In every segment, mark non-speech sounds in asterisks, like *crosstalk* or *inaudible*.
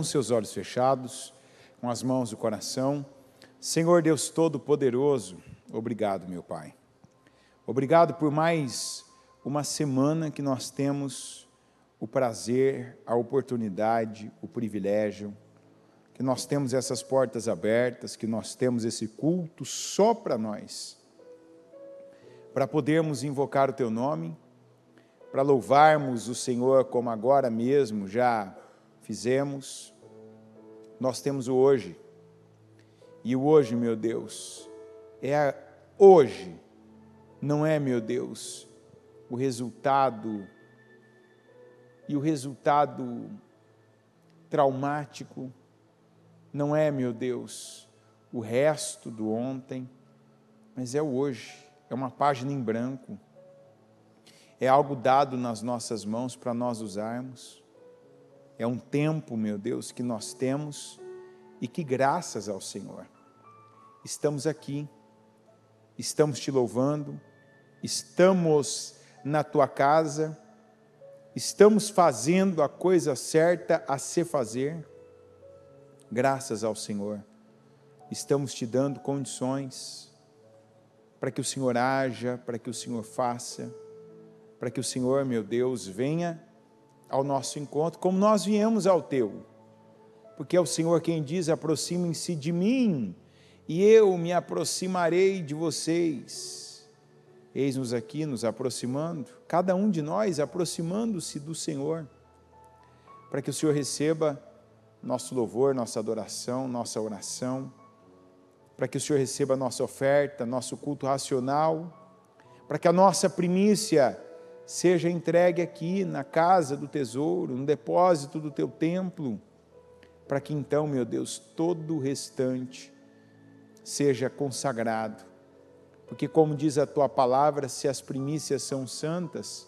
com seus olhos fechados, com as mãos o coração. Senhor Deus Todo-Poderoso, obrigado, meu Pai. Obrigado por mais uma semana que nós temos o prazer, a oportunidade, o privilégio, que nós temos essas portas abertas, que nós temos esse culto só para nós, para podermos invocar o Teu nome, para louvarmos o Senhor como agora mesmo já fizemos, nós temos o hoje. E o hoje, meu Deus, é a, hoje, não é, meu Deus, o resultado e o resultado traumático não é, meu Deus, o resto do ontem, mas é o hoje, é uma página em branco. É algo dado nas nossas mãos para nós usarmos é um tempo, meu Deus, que nós temos e que, graças ao Senhor, estamos aqui, estamos te louvando, estamos na tua casa, estamos fazendo a coisa certa a se fazer. Graças ao Senhor, estamos te dando condições para que o Senhor haja, para que o Senhor faça, para que o Senhor, meu Deus, venha ao nosso encontro, como nós viemos ao teu. Porque é o Senhor quem diz: aproximem-se de mim, e eu me aproximarei de vocês. Eis-nos aqui nos aproximando, cada um de nós aproximando-se do Senhor, para que o Senhor receba nosso louvor, nossa adoração, nossa oração, para que o Senhor receba nossa oferta, nosso culto racional, para que a nossa primícia seja entregue aqui na casa do tesouro, no depósito do teu templo, para que então, meu Deus, todo o restante seja consagrado. Porque, como diz a tua palavra, se as primícias são santas,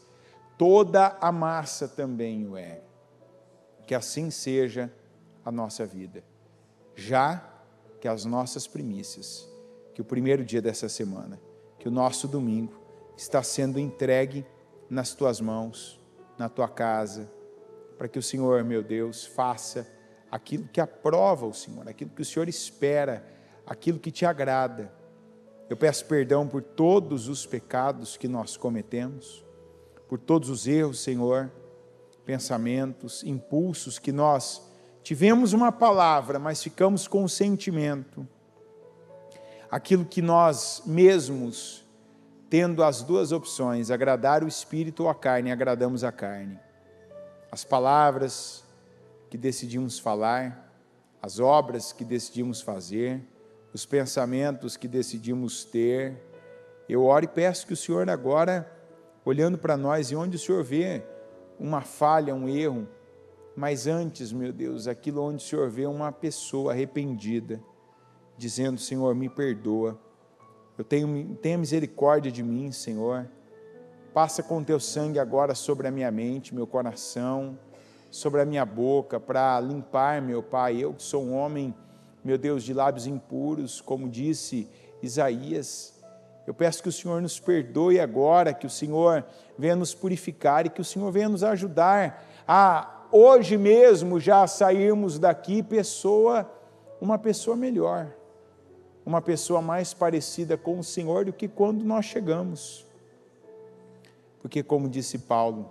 toda a massa também o é. Que assim seja a nossa vida, já que as nossas primícias, que o primeiro dia dessa semana, que o nosso domingo está sendo entregue nas tuas mãos, na tua casa, para que o Senhor, meu Deus, faça aquilo que aprova o Senhor, aquilo que o Senhor espera, aquilo que te agrada. Eu peço perdão por todos os pecados que nós cometemos, por todos os erros, Senhor, pensamentos, impulsos que nós tivemos uma palavra, mas ficamos com o sentimento, aquilo que nós mesmos tendo as duas opções, agradar o espírito ou a carne, agradamos a carne. As palavras que decidimos falar, as obras que decidimos fazer, os pensamentos que decidimos ter. Eu oro e peço que o Senhor agora, olhando para nós e onde o Senhor vê uma falha, um erro, mas antes, meu Deus, aquilo onde o Senhor vê uma pessoa arrependida, dizendo: Senhor, me perdoa eu tenho, tenha misericórdia de mim, Senhor. Passa com teu sangue agora sobre a minha mente, meu coração, sobre a minha boca, para limpar, meu Pai. Eu que sou um homem, meu Deus, de lábios impuros, como disse Isaías. Eu peço que o Senhor nos perdoe agora, que o Senhor venha nos purificar e que o Senhor venha nos ajudar a hoje mesmo já sairmos daqui pessoa, uma pessoa melhor uma pessoa mais parecida com o Senhor do que quando nós chegamos. Porque, como disse Paulo,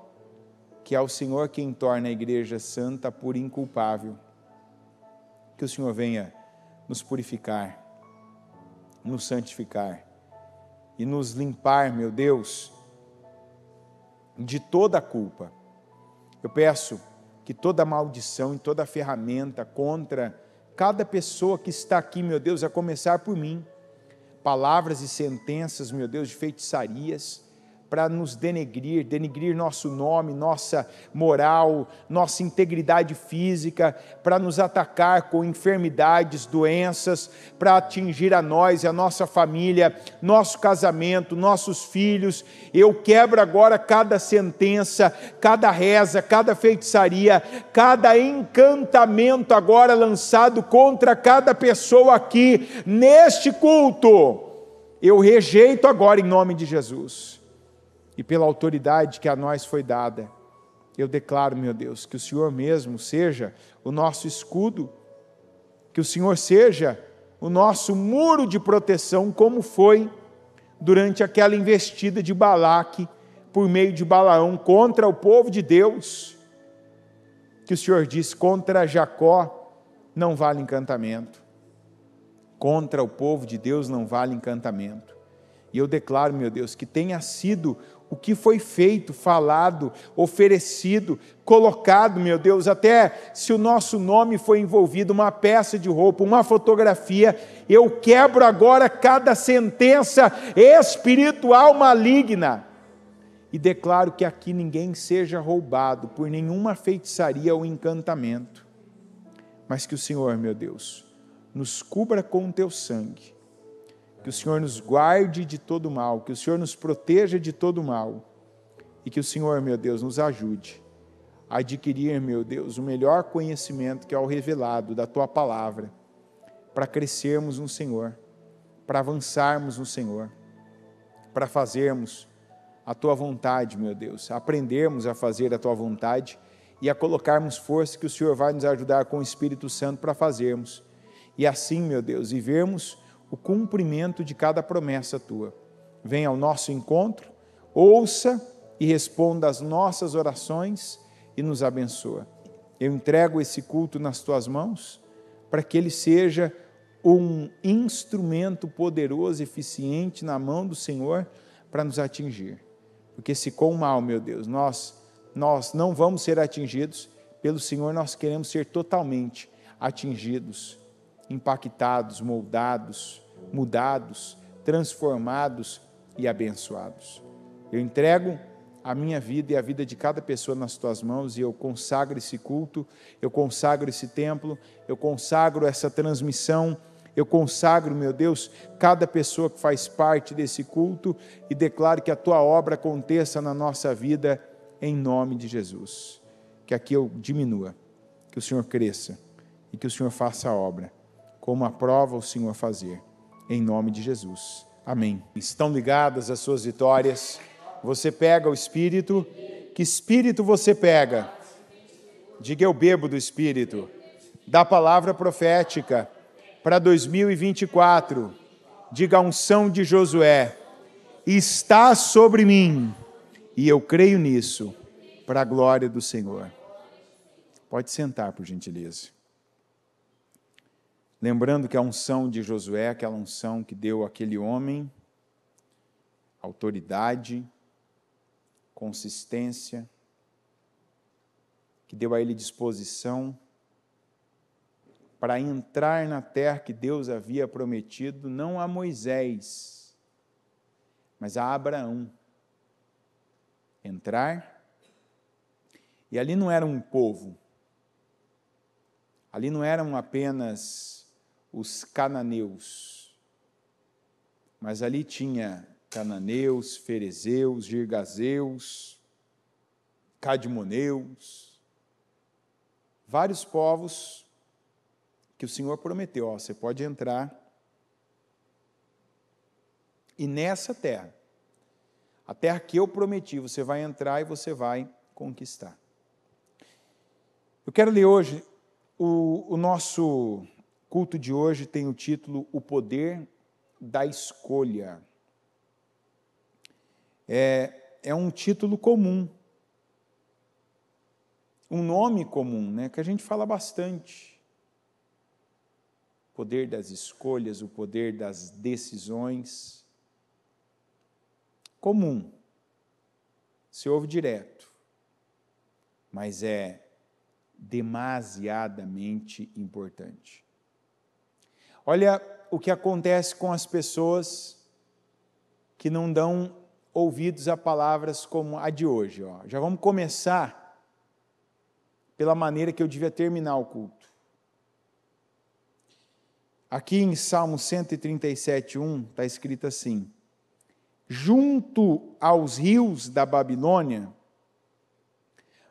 que é o Senhor quem torna a igreja santa por inculpável. Que o Senhor venha nos purificar, nos santificar e nos limpar, meu Deus, de toda a culpa. Eu peço que toda maldição e toda ferramenta contra cada pessoa que está aqui, meu Deus, a começar por mim. Palavras e sentenças, meu Deus, de feitiçarias para nos denegrir, denegrir nosso nome, nossa moral, nossa integridade física, para nos atacar com enfermidades, doenças, para atingir a nós e a nossa família, nosso casamento, nossos filhos. Eu quebro agora cada sentença, cada reza, cada feitiçaria, cada encantamento agora lançado contra cada pessoa aqui neste culto. Eu rejeito agora em nome de Jesus e pela autoridade que a nós foi dada. Eu declaro, meu Deus, que o Senhor mesmo seja o nosso escudo, que o Senhor seja o nosso muro de proteção, como foi durante aquela investida de Balaque por meio de Balaão contra o povo de Deus, que o Senhor diz contra Jacó não vale encantamento. Contra o povo de Deus não vale encantamento. E eu declaro, meu Deus, que tenha sido o que foi feito, falado, oferecido, colocado, meu Deus, até se o nosso nome foi envolvido, uma peça de roupa, uma fotografia, eu quebro agora cada sentença espiritual maligna e declaro que aqui ninguém seja roubado por nenhuma feitiçaria ou encantamento, mas que o Senhor, meu Deus, nos cubra com o teu sangue que o Senhor nos guarde de todo mal, que o Senhor nos proteja de todo mal e que o Senhor, meu Deus, nos ajude a adquirir, meu Deus, o melhor conhecimento que é o revelado da tua palavra, para crescermos no Senhor, para avançarmos no Senhor, para fazermos a tua vontade, meu Deus, aprendermos a fazer a tua vontade e a colocarmos força que o Senhor vai nos ajudar com o Espírito Santo para fazermos. E assim, meu Deus, vivermos o cumprimento de cada promessa tua. Venha ao nosso encontro, ouça e responda às nossas orações e nos abençoa. Eu entrego esse culto nas tuas mãos para que ele seja um instrumento poderoso, eficiente na mão do Senhor para nos atingir. Porque se com o mal, meu Deus, nós nós não vamos ser atingidos, pelo Senhor nós queremos ser totalmente atingidos impactados, moldados, mudados, transformados e abençoados. Eu entrego a minha vida e a vida de cada pessoa nas tuas mãos e eu consagro esse culto, eu consagro esse templo, eu consagro essa transmissão, eu consagro, meu Deus, cada pessoa que faz parte desse culto e declaro que a tua obra aconteça na nossa vida em nome de Jesus. Que aqui eu diminua, que o Senhor cresça e que o Senhor faça a obra como aprova o Senhor fazer. Em nome de Jesus. Amém. Estão ligadas as suas vitórias? Você pega o Espírito? Que Espírito você pega? Diga eu bebo do Espírito. Da palavra profética para 2024. Diga a unção de Josué: está sobre mim, e eu creio nisso, para a glória do Senhor. Pode sentar, por gentileza. Lembrando que a unção de Josué, é aquela unção que deu àquele homem autoridade, consistência, que deu a ele disposição para entrar na terra que Deus havia prometido, não a Moisés, mas a Abraão. Entrar, e ali não era um povo, ali não eram apenas os cananeus. Mas ali tinha cananeus, ferezeus, girgazeus, cadmoneus, vários povos que o Senhor prometeu, ó, você pode entrar. E nessa terra, a terra que eu prometi, você vai entrar e você vai conquistar. Eu quero ler hoje o, o nosso culto de hoje tem o título O Poder da Escolha. É, é um título comum, um nome comum, né, que a gente fala bastante. O poder das escolhas, o poder das decisões. Comum. Se ouve direto. Mas é demasiadamente importante. Olha o que acontece com as pessoas que não dão ouvidos a palavras como a de hoje. Ó. Já vamos começar pela maneira que eu devia terminar o culto. Aqui em Salmo 1, está escrito assim: Junto aos rios da Babilônia,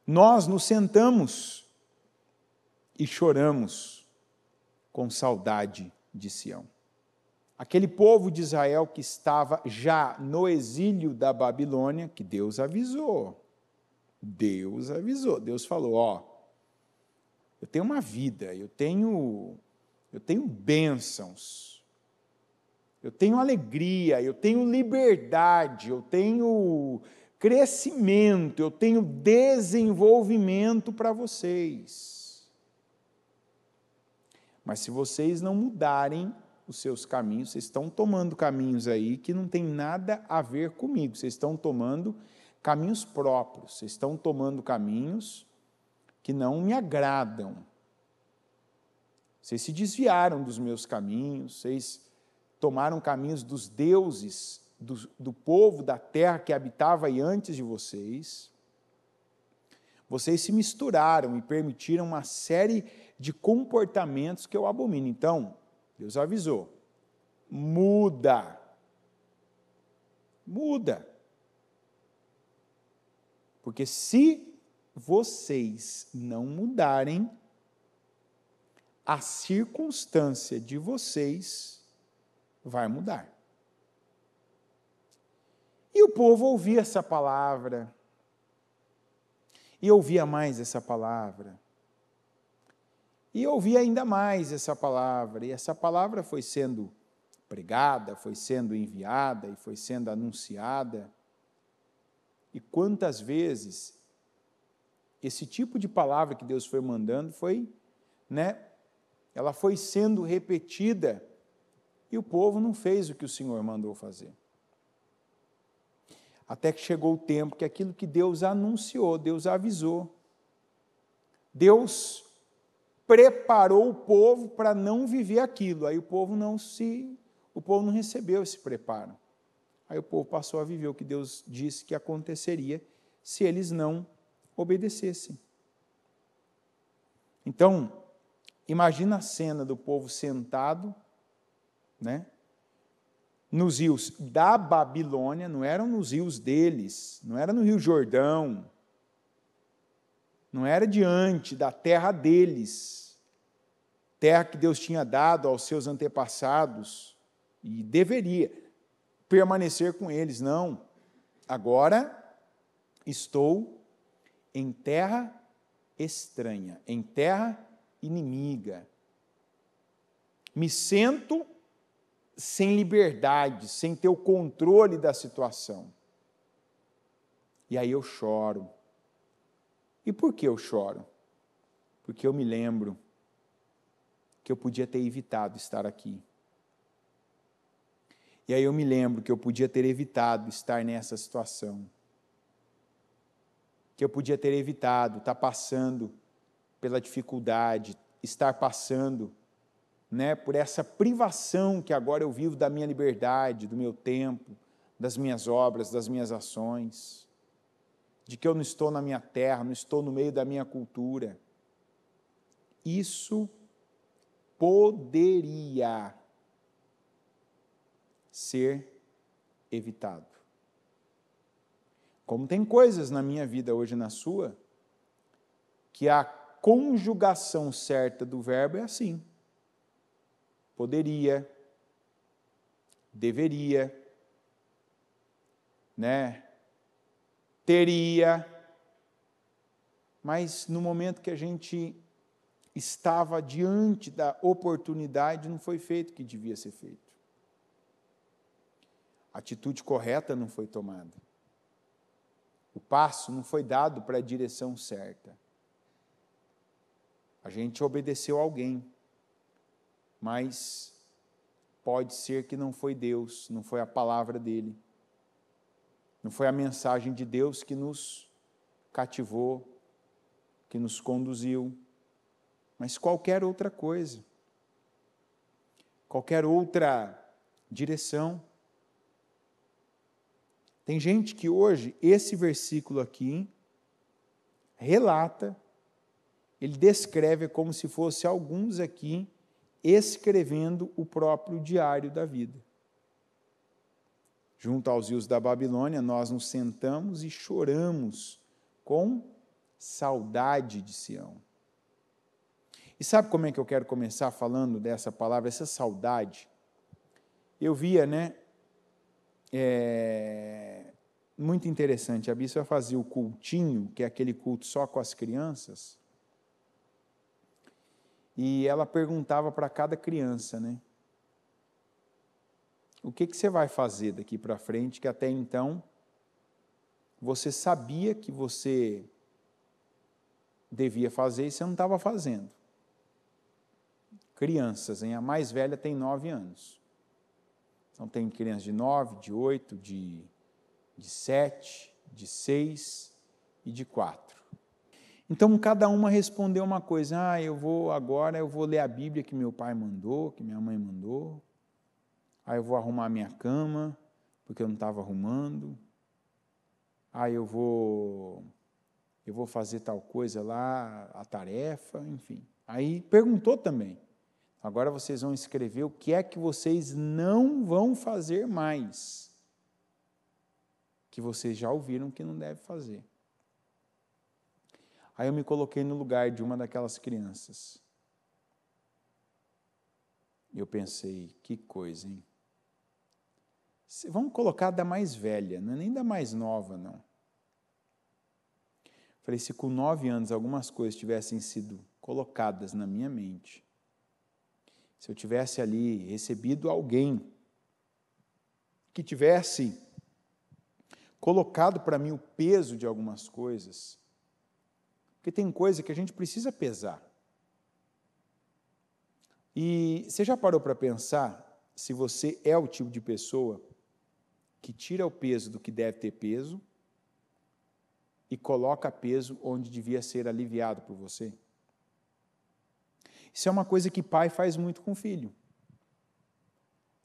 nós nos sentamos e choramos com saudade de Sião. Aquele povo de Israel que estava já no exílio da Babilônia, que Deus avisou. Deus avisou, Deus falou: ó, eu tenho uma vida, eu tenho eu tenho bênçãos. Eu tenho alegria, eu tenho liberdade, eu tenho crescimento, eu tenho desenvolvimento para vocês. Mas se vocês não mudarem os seus caminhos, vocês estão tomando caminhos aí que não tem nada a ver comigo, vocês estão tomando caminhos próprios, vocês estão tomando caminhos que não me agradam. Vocês se desviaram dos meus caminhos, vocês tomaram caminhos dos deuses, do, do povo da terra que habitava aí antes de vocês. Vocês se misturaram e permitiram uma série de comportamentos que eu abomino. Então, Deus avisou: muda. Muda. Porque se vocês não mudarem, a circunstância de vocês vai mudar. E o povo ouvia essa palavra, e ouvia mais essa palavra e ouvi ainda mais essa palavra, e essa palavra foi sendo pregada, foi sendo enviada e foi sendo anunciada. E quantas vezes esse tipo de palavra que Deus foi mandando foi, né? Ela foi sendo repetida e o povo não fez o que o Senhor mandou fazer. Até que chegou o tempo que aquilo que Deus anunciou, Deus avisou, Deus preparou o povo para não viver aquilo. Aí o povo não se, o povo não recebeu esse preparo. Aí o povo passou a viver o que Deus disse que aconteceria se eles não obedecessem. Então, imagina a cena do povo sentado, né? Nos rios da Babilônia, não eram nos rios deles, não era no Rio Jordão, não era diante da terra deles, terra que Deus tinha dado aos seus antepassados e deveria permanecer com eles. Não, agora estou em terra estranha, em terra inimiga. Me sento sem liberdade, sem ter o controle da situação. E aí eu choro. E por que eu choro? Porque eu me lembro que eu podia ter evitado estar aqui. E aí eu me lembro que eu podia ter evitado estar nessa situação. Que eu podia ter evitado estar passando pela dificuldade, estar passando né, por essa privação que agora eu vivo da minha liberdade, do meu tempo, das minhas obras, das minhas ações, de que eu não estou na minha terra, não estou no meio da minha cultura. Isso poderia ser evitado. Como tem coisas na minha vida hoje na sua que a conjugação certa do verbo é assim: poderia, deveria, né? Teria. Mas no momento que a gente estava diante da oportunidade, não foi feito o que devia ser feito. A atitude correta não foi tomada. O passo não foi dado para a direção certa. A gente obedeceu a alguém, mas pode ser que não foi Deus, não foi a palavra dele, não foi a mensagem de Deus que nos cativou, que nos conduziu mas qualquer outra coisa, qualquer outra direção. Tem gente que hoje, esse versículo aqui, relata, ele descreve como se fosse alguns aqui escrevendo o próprio diário da vida. Junto aos rios da Babilônia, nós nos sentamos e choramos com saudade de Sião. E sabe como é que eu quero começar falando dessa palavra, essa saudade? Eu via, né? É, muito interessante. A Bíblia fazia o cultinho, que é aquele culto só com as crianças. E ela perguntava para cada criança, né? O que, que você vai fazer daqui para frente que até então você sabia que você devia fazer e você não estava fazendo? crianças, hein? a mais velha tem nove anos. Então tem crianças de nove, de oito, de, de de seis e de quatro. Então cada uma respondeu uma coisa. Ah, eu vou agora, eu vou ler a Bíblia que meu pai mandou, que minha mãe mandou. Ah, eu vou arrumar minha cama, porque eu não estava arrumando. Ah, eu vou eu vou fazer tal coisa lá, a tarefa, enfim. Aí perguntou também. Agora vocês vão escrever o que é que vocês não vão fazer mais, que vocês já ouviram que não deve fazer. Aí eu me coloquei no lugar de uma daquelas crianças. E eu pensei, que coisa, hein? Vamos colocar da mais velha, não é nem da mais nova, não. Falei, se com nove anos algumas coisas tivessem sido colocadas na minha mente, se eu tivesse ali recebido alguém que tivesse colocado para mim o peso de algumas coisas, porque tem coisa que a gente precisa pesar. E você já parou para pensar se você é o tipo de pessoa que tira o peso do que deve ter peso e coloca peso onde devia ser aliviado por você? Isso é uma coisa que pai faz muito com filho.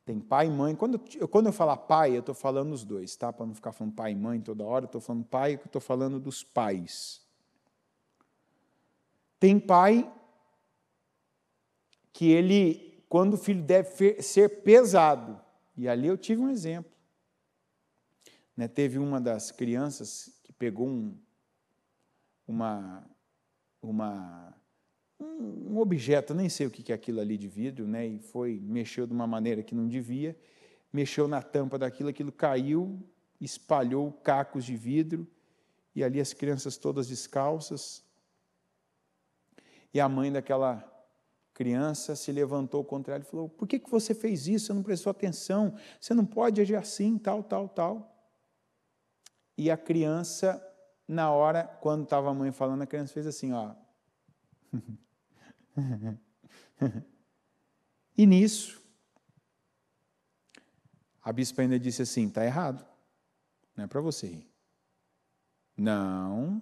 Tem pai e mãe. Quando, quando eu falar pai, eu estou falando os dois, tá? Para não ficar falando pai e mãe toda hora, eu estou falando pai, eu estou falando dos pais. Tem pai que ele, quando o filho deve ser pesado, e ali eu tive um exemplo. Né, teve uma das crianças que pegou um, uma, uma um, objeto, nem sei o que é aquilo ali de vidro, né? E foi, mexeu de uma maneira que não devia, mexeu na tampa daquilo, aquilo caiu, espalhou cacos de vidro, e ali as crianças todas descalças. E a mãe daquela criança se levantou contra ela e falou: Por que, que você fez isso? Você não prestou atenção, você não pode agir assim, tal, tal, tal. E a criança, na hora, quando estava a mãe falando, a criança fez assim: Ó, *laughs* e nisso, a bispa ainda disse assim: está errado, não é para você rir. Não,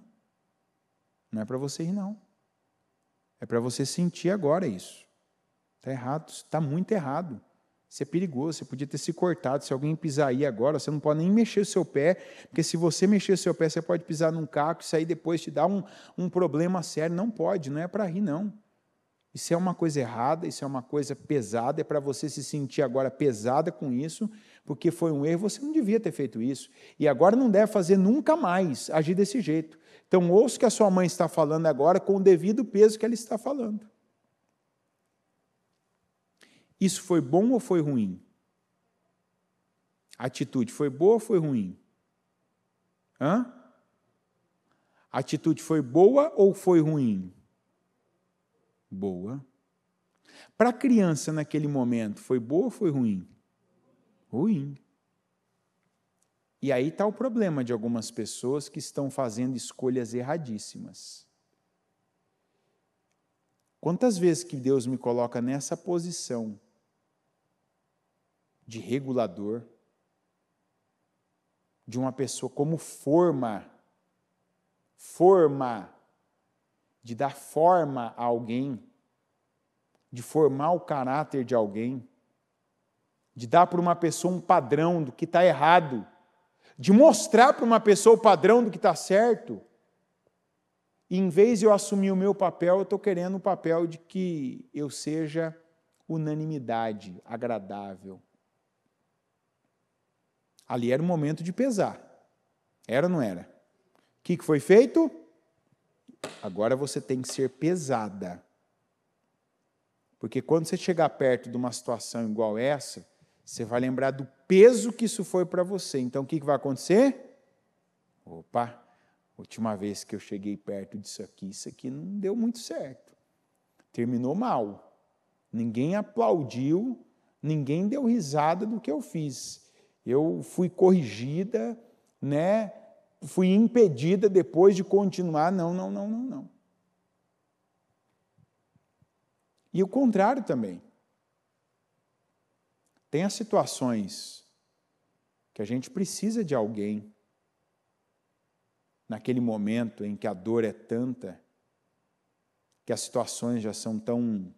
não é para você rir, não. É para você sentir agora isso. Está errado, está muito errado. Isso é perigoso, você podia ter se cortado. Se alguém pisar aí agora, você não pode nem mexer o seu pé, porque se você mexer o seu pé, você pode pisar num caco, isso aí depois te dá um, um problema sério. Não pode, não é para rir, não. Isso é uma coisa errada, isso é uma coisa pesada, é para você se sentir agora pesada com isso, porque foi um erro, você não devia ter feito isso. E agora não deve fazer nunca mais agir desse jeito. Então, ouça o que a sua mãe está falando agora com o devido peso que ela está falando. Isso foi bom ou foi ruim? A atitude foi boa ou foi ruim? Hã? A atitude foi boa ou foi ruim? Boa. Para a criança naquele momento, foi boa ou foi ruim? Ruim. E aí está o problema de algumas pessoas que estão fazendo escolhas erradíssimas. Quantas vezes que Deus me coloca nessa posição de regulador, de uma pessoa como forma, forma de dar forma a alguém, de formar o caráter de alguém, de dar para uma pessoa um padrão do que está errado, de mostrar para uma pessoa o padrão do que está certo. E em vez de eu assumir o meu papel, eu estou querendo o um papel de que eu seja unanimidade, agradável. Ali era o momento de pesar. Era ou não era? O que foi feito? Agora você tem que ser pesada. Porque quando você chegar perto de uma situação igual essa, você vai lembrar do peso que isso foi para você. Então o que vai acontecer? Opa, última vez que eu cheguei perto disso aqui, isso aqui não deu muito certo. Terminou mal. Ninguém aplaudiu, ninguém deu risada do que eu fiz. Eu fui corrigida, né? fui impedida depois de continuar, não, não, não, não, não. E o contrário também. Tem as situações que a gente precisa de alguém naquele momento em que a dor é tanta, que as situações já são tão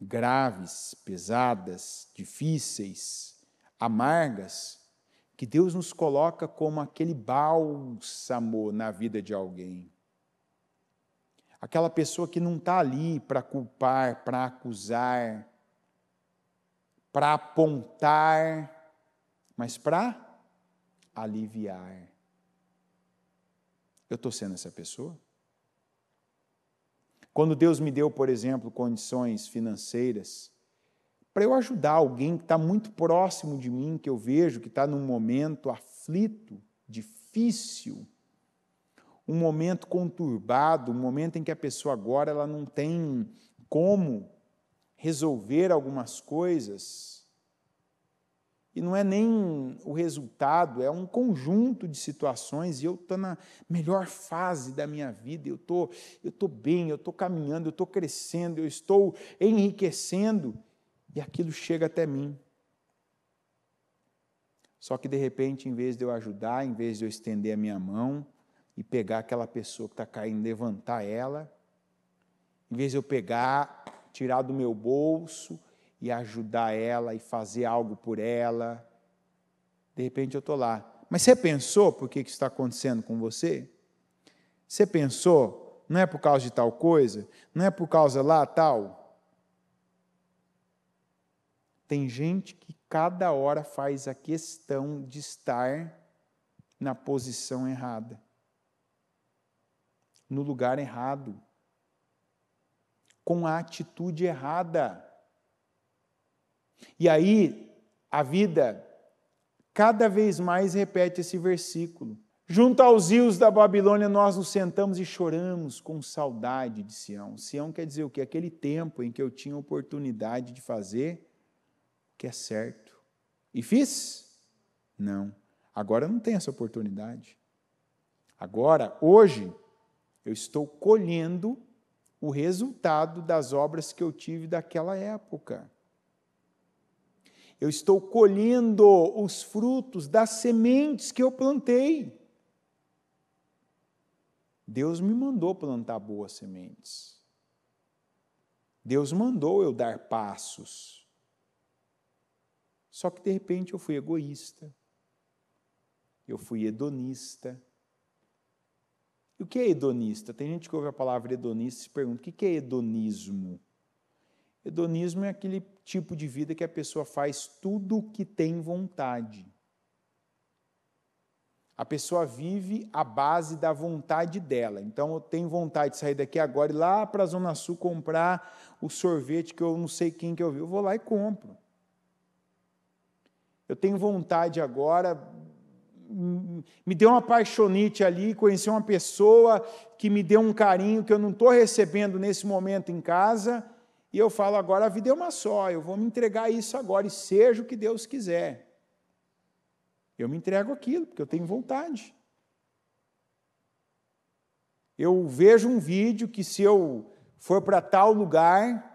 graves, pesadas, difíceis, amargas, que Deus nos coloca como aquele bálsamo na vida de alguém. Aquela pessoa que não está ali para culpar, para acusar, para apontar, mas para aliviar. Eu estou sendo essa pessoa? Quando Deus me deu, por exemplo, condições financeiras, para eu ajudar alguém que está muito próximo de mim, que eu vejo que está num momento aflito, difícil, um momento conturbado, um momento em que a pessoa agora ela não tem como resolver algumas coisas. E não é nem o resultado, é um conjunto de situações. E eu estou na melhor fase da minha vida, eu tô, estou tô bem, eu estou caminhando, eu estou crescendo, eu estou enriquecendo e aquilo chega até mim. Só que de repente, em vez de eu ajudar, em vez de eu estender a minha mão e pegar aquela pessoa que está caindo, levantar ela, em vez de eu pegar, tirar do meu bolso e ajudar ela e fazer algo por ela, de repente eu estou lá. Mas você pensou por que, que isso está acontecendo com você? Você pensou, não é por causa de tal coisa, não é por causa lá tal? Tem gente que cada hora faz a questão de estar na posição errada, no lugar errado, com a atitude errada. E aí, a vida cada vez mais repete esse versículo. Junto aos rios da Babilônia, nós nos sentamos e choramos com saudade de Sião. Sião quer dizer o que? Aquele tempo em que eu tinha oportunidade de fazer que é certo. E fiz? Não. Agora não tem essa oportunidade. Agora, hoje, eu estou colhendo o resultado das obras que eu tive daquela época. Eu estou colhendo os frutos das sementes que eu plantei. Deus me mandou plantar boas sementes. Deus mandou eu dar passos. Só que de repente eu fui egoísta, eu fui hedonista. E o que é hedonista? Tem gente que ouve a palavra hedonista e se pergunta: o que é hedonismo? Hedonismo é aquele tipo de vida que a pessoa faz tudo o que tem vontade. A pessoa vive à base da vontade dela. Então, eu tenho vontade de sair daqui agora e lá para a Zona Sul comprar o sorvete que eu não sei quem que eu vi. Eu vou lá e compro. Eu tenho vontade agora. Me deu uma paixonite ali, conheci uma pessoa que me deu um carinho que eu não estou recebendo nesse momento em casa, e eu falo: agora a vida é uma só, eu vou me entregar isso agora, e seja o que Deus quiser. Eu me entrego aquilo, porque eu tenho vontade. Eu vejo um vídeo que, se eu for para tal lugar,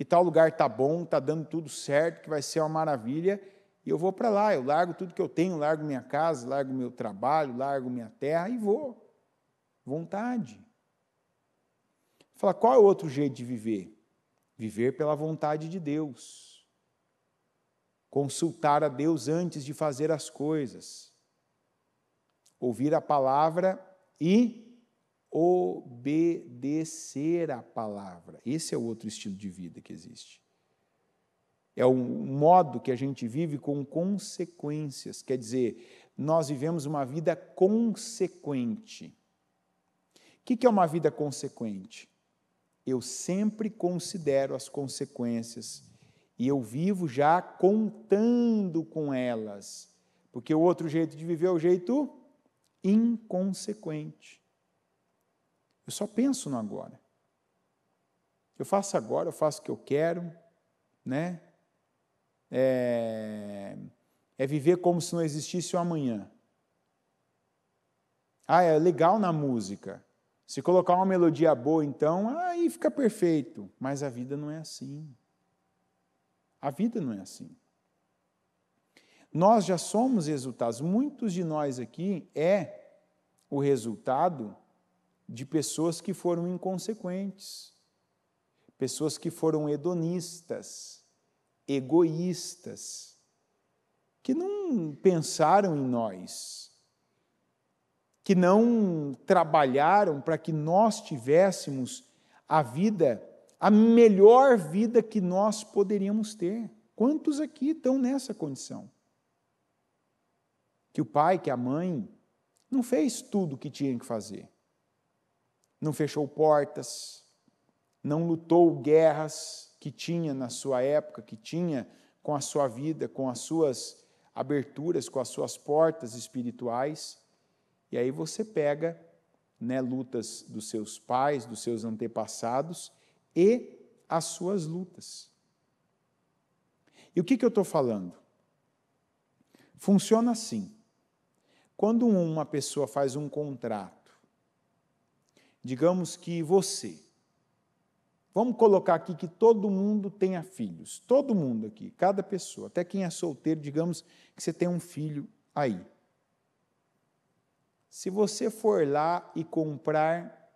que tal lugar tá bom, tá dando tudo certo, que vai ser uma maravilha, e eu vou para lá, eu largo tudo que eu tenho, largo minha casa, largo meu trabalho, largo minha terra e vou. Vontade. Fala, qual é o outro jeito de viver? Viver pela vontade de Deus. Consultar a Deus antes de fazer as coisas. Ouvir a palavra e obedecer à palavra. Esse é outro estilo de vida que existe. É um modo que a gente vive com consequências, quer dizer, nós vivemos uma vida consequente. O que é uma vida consequente? Eu sempre considero as consequências e eu vivo já contando com elas, porque o outro jeito de viver é o jeito inconsequente. Eu só penso no agora. Eu faço agora, eu faço o que eu quero, né? É, é viver como se não existisse o amanhã. Ah, é legal na música. Se colocar uma melodia boa, então, aí fica perfeito. Mas a vida não é assim. A vida não é assim. Nós já somos resultados. Muitos de nós aqui é o resultado de pessoas que foram inconsequentes, pessoas que foram hedonistas, egoístas, que não pensaram em nós, que não trabalharam para que nós tivéssemos a vida, a melhor vida que nós poderíamos ter. Quantos aqui estão nessa condição? Que o pai, que a mãe, não fez tudo o que tinha que fazer não fechou portas, não lutou guerras que tinha na sua época, que tinha com a sua vida, com as suas aberturas, com as suas portas espirituais. E aí você pega né, lutas dos seus pais, dos seus antepassados e as suas lutas. E o que, que eu estou falando? Funciona assim. Quando uma pessoa faz um contrato, Digamos que você. Vamos colocar aqui que todo mundo tenha filhos, todo mundo aqui, cada pessoa, até quem é solteiro, digamos que você tem um filho aí. Se você for lá e comprar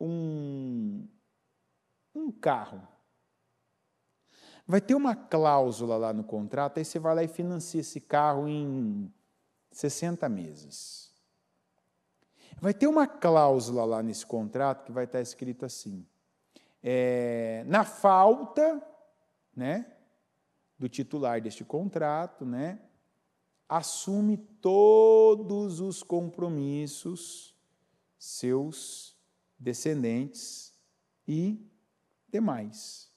um, um carro, vai ter uma cláusula lá no contrato, aí você vai lá e financia esse carro em 60 meses. Vai ter uma cláusula lá nesse contrato que vai estar escrito assim: é, na falta, né, do titular deste contrato, né, assume todos os compromissos seus descendentes e demais.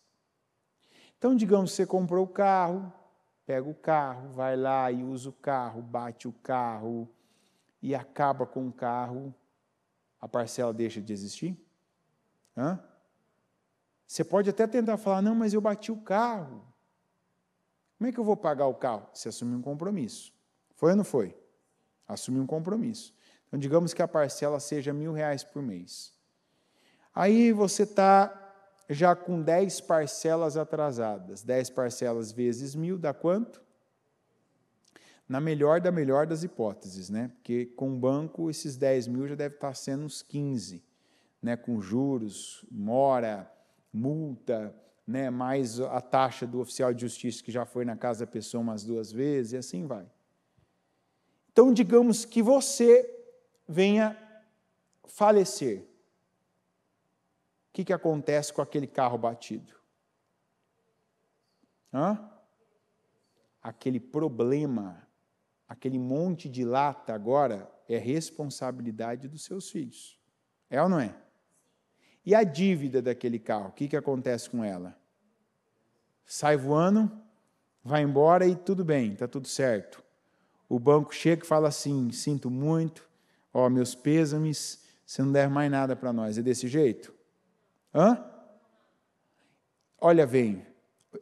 Então, digamos que você comprou o carro, pega o carro, vai lá e usa o carro, bate o carro, e acaba com o carro, a parcela deixa de existir? Hã? Você pode até tentar falar: não, mas eu bati o carro. Como é que eu vou pagar o carro? Você assumiu um compromisso. Foi ou não foi? Assumiu um compromisso. Então, digamos que a parcela seja mil reais por mês. Aí você está já com dez parcelas atrasadas. dez parcelas vezes mil dá quanto? na melhor da melhor das hipóteses, né? Porque com o banco esses 10 mil já deve estar sendo uns 15, né? Com juros, mora, multa, né? Mais a taxa do oficial de justiça que já foi na casa da pessoa umas duas vezes e assim vai. Então, digamos que você venha falecer. O que, que acontece com aquele carro batido? Hã? Aquele problema aquele monte de lata agora é responsabilidade dos seus filhos. É ou não é? E a dívida daquele carro, o que, que acontece com ela? Sai voando, vai embora e tudo bem, está tudo certo. O banco chega e fala assim: sinto muito, ó, meus pêsames, você não der mais nada para nós. É desse jeito? Hã? Olha, vem,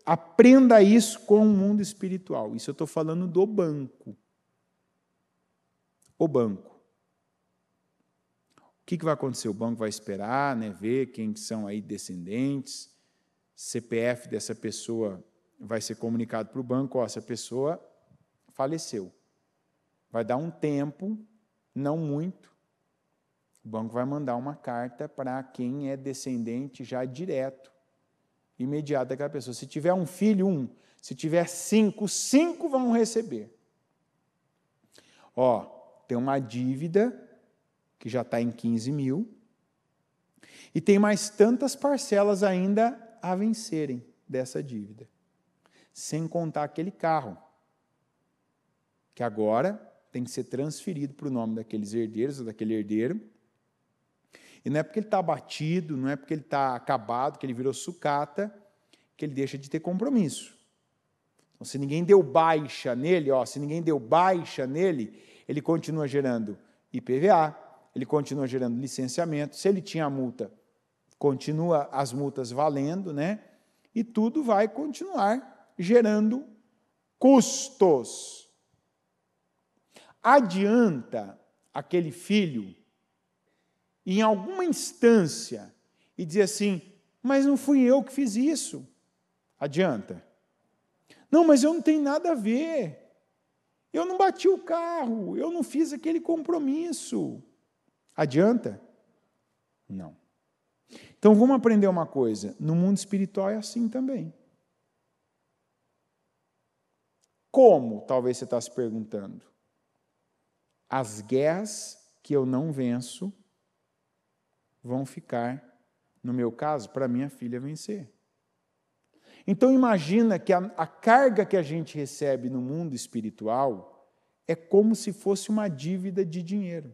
aprenda isso com o mundo espiritual. Isso eu estou falando do banco o banco. O que, que vai acontecer? O banco vai esperar, né, ver quem são aí descendentes, CPF dessa pessoa vai ser comunicado para o banco, ó, essa pessoa faleceu. Vai dar um tempo, não muito. O banco vai mandar uma carta para quem é descendente já direto, imediato daquela pessoa. Se tiver um filho, um. Se tiver cinco, cinco vão receber. Ó, tem uma dívida que já está em 15 mil, e tem mais tantas parcelas ainda a vencerem dessa dívida. Sem contar aquele carro, que agora tem que ser transferido para o nome daqueles herdeiros ou daquele herdeiro. E não é porque ele está abatido, não é porque ele está acabado, que ele virou sucata, que ele deixa de ter compromisso. Então, se ninguém deu baixa nele, ó, se ninguém deu baixa nele, ele continua gerando IPVA, ele continua gerando licenciamento, se ele tinha multa, continua as multas valendo, né? E tudo vai continuar gerando custos. Adianta aquele filho em alguma instância e dizer assim: "Mas não fui eu que fiz isso". Adianta. Não, mas eu não tenho nada a ver. Eu não bati o carro, eu não fiz aquele compromisso. Adianta? Não. Então vamos aprender uma coisa: no mundo espiritual é assim também. Como? Talvez você está se perguntando. As guerras que eu não venço vão ficar, no meu caso, para minha filha vencer. Então imagina que a, a carga que a gente recebe no mundo espiritual é como se fosse uma dívida de dinheiro.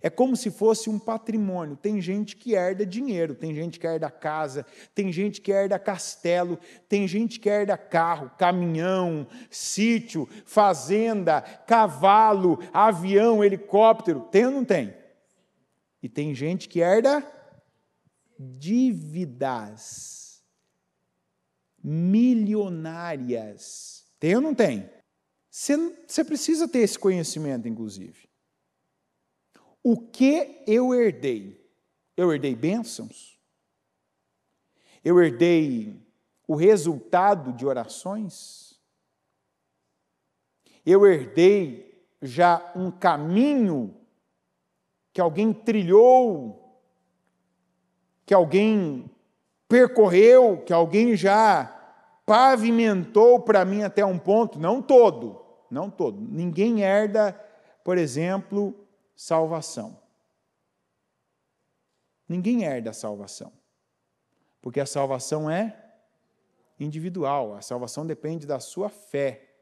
É como se fosse um patrimônio. Tem gente que herda dinheiro, tem gente que herda casa, tem gente que herda castelo, tem gente que herda carro, caminhão, sítio, fazenda, cavalo, avião, helicóptero. Tem ou não tem? E tem gente que herda dívidas milionárias. Tem ou não tem? Você precisa ter esse conhecimento, inclusive. O que eu herdei? Eu herdei bênçãos? Eu herdei o resultado de orações? Eu herdei já um caminho que alguém trilhou, que alguém percorreu, que alguém já pavimentou para mim até um ponto, não todo, não todo. Ninguém herda, por exemplo, salvação. Ninguém herda a salvação. Porque a salvação é individual, a salvação depende da sua fé.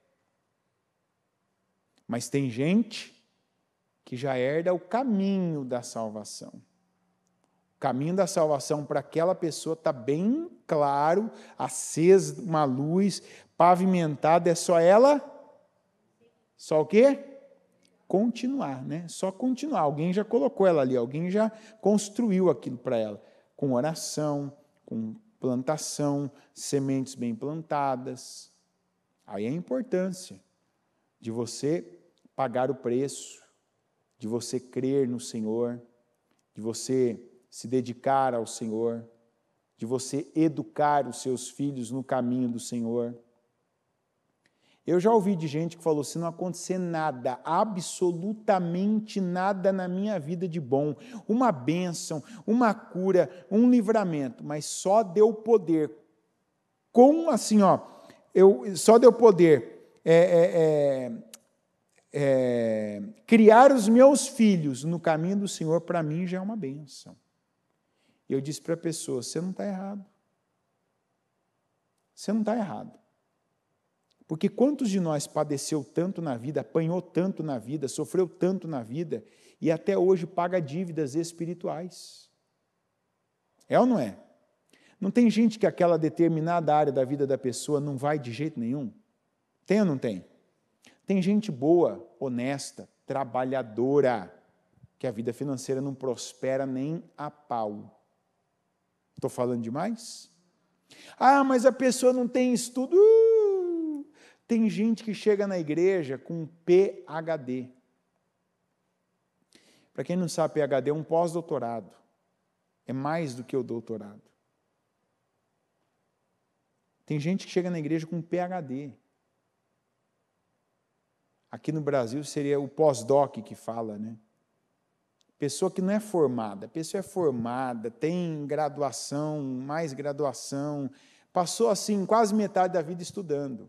Mas tem gente que já herda o caminho da salvação. O caminho da salvação para aquela pessoa está bem claro, acesa, uma luz pavimentada, é só ela. Só o quê? Continuar, né? Só continuar. Alguém já colocou ela ali, alguém já construiu aquilo para ela, com oração, com plantação, sementes bem plantadas. Aí é a importância de você pagar o preço, de você crer no Senhor, de você se dedicar ao Senhor, de você educar os seus filhos no caminho do Senhor. Eu já ouvi de gente que falou: se não acontecer nada, absolutamente nada na minha vida de bom, uma bênção, uma cura, um livramento, mas só deu poder, com assim, ó, eu, só deu poder é, é, é, é criar os meus filhos no caminho do Senhor, para mim já é uma bênção. E eu disse para a pessoa: você não está errado. Você não está errado. Porque quantos de nós padeceu tanto na vida, apanhou tanto na vida, sofreu tanto na vida e até hoje paga dívidas espirituais? É ou não é? Não tem gente que aquela determinada área da vida da pessoa não vai de jeito nenhum? Tem ou não tem? Tem gente boa, honesta, trabalhadora, que a vida financeira não prospera nem a pau. Estou falando demais? Ah, mas a pessoa não tem estudo. Uh, tem gente que chega na igreja com PhD. Para quem não sabe, PhD é um pós-doutorado. É mais do que o doutorado. Tem gente que chega na igreja com PhD. Aqui no Brasil seria o pós-doc que fala, né? Pessoa que não é formada, pessoa é formada, tem graduação, mais graduação, passou assim quase metade da vida estudando.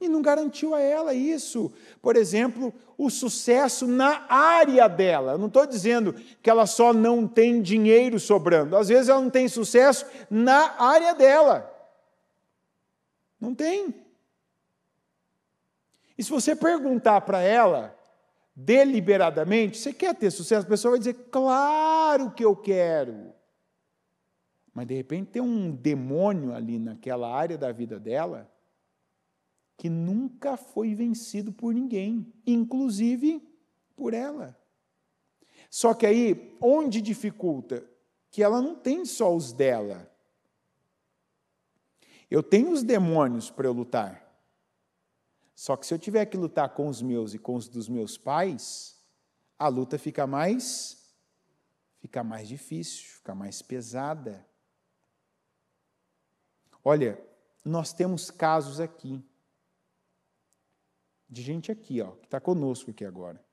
E não garantiu a ela isso. Por exemplo, o sucesso na área dela. Eu não estou dizendo que ela só não tem dinheiro sobrando. Às vezes ela não tem sucesso na área dela. Não tem. E se você perguntar para ela deliberadamente, você quer ter sucesso? A pessoa vai dizer, claro que eu quero. Mas de repente tem um demônio ali naquela área da vida dela que nunca foi vencido por ninguém, inclusive por ela. Só que aí, onde dificulta? Que ela não tem só os dela. Eu tenho os demônios para eu lutar. Só que se eu tiver que lutar com os meus e com os dos meus pais, a luta fica mais fica mais difícil, fica mais pesada. Olha, nós temos casos aqui de gente aqui, ó, que está conosco aqui agora.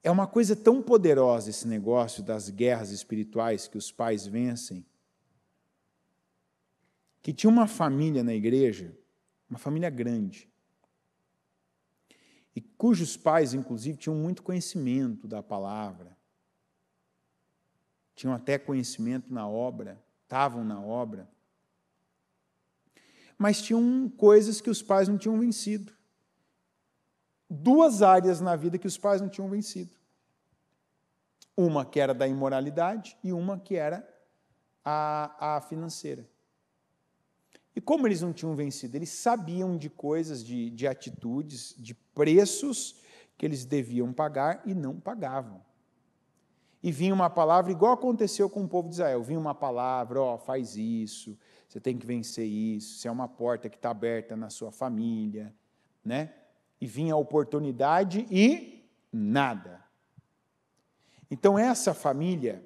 É uma coisa tão poderosa esse negócio das guerras espirituais que os pais vencem, que tinha uma família na igreja uma família grande, e cujos pais, inclusive, tinham muito conhecimento da palavra, tinham até conhecimento na obra, estavam na obra, mas tinham coisas que os pais não tinham vencido. Duas áreas na vida que os pais não tinham vencido. Uma que era da imoralidade e uma que era a, a financeira. E como eles não tinham vencido? Eles sabiam de coisas, de, de atitudes, de preços que eles deviam pagar e não pagavam. E vinha uma palavra, igual aconteceu com o povo de Israel: vinha uma palavra, ó, oh, faz isso, você tem que vencer isso, se é uma porta que está aberta na sua família, né? E vinha a oportunidade e nada. Então, essa família,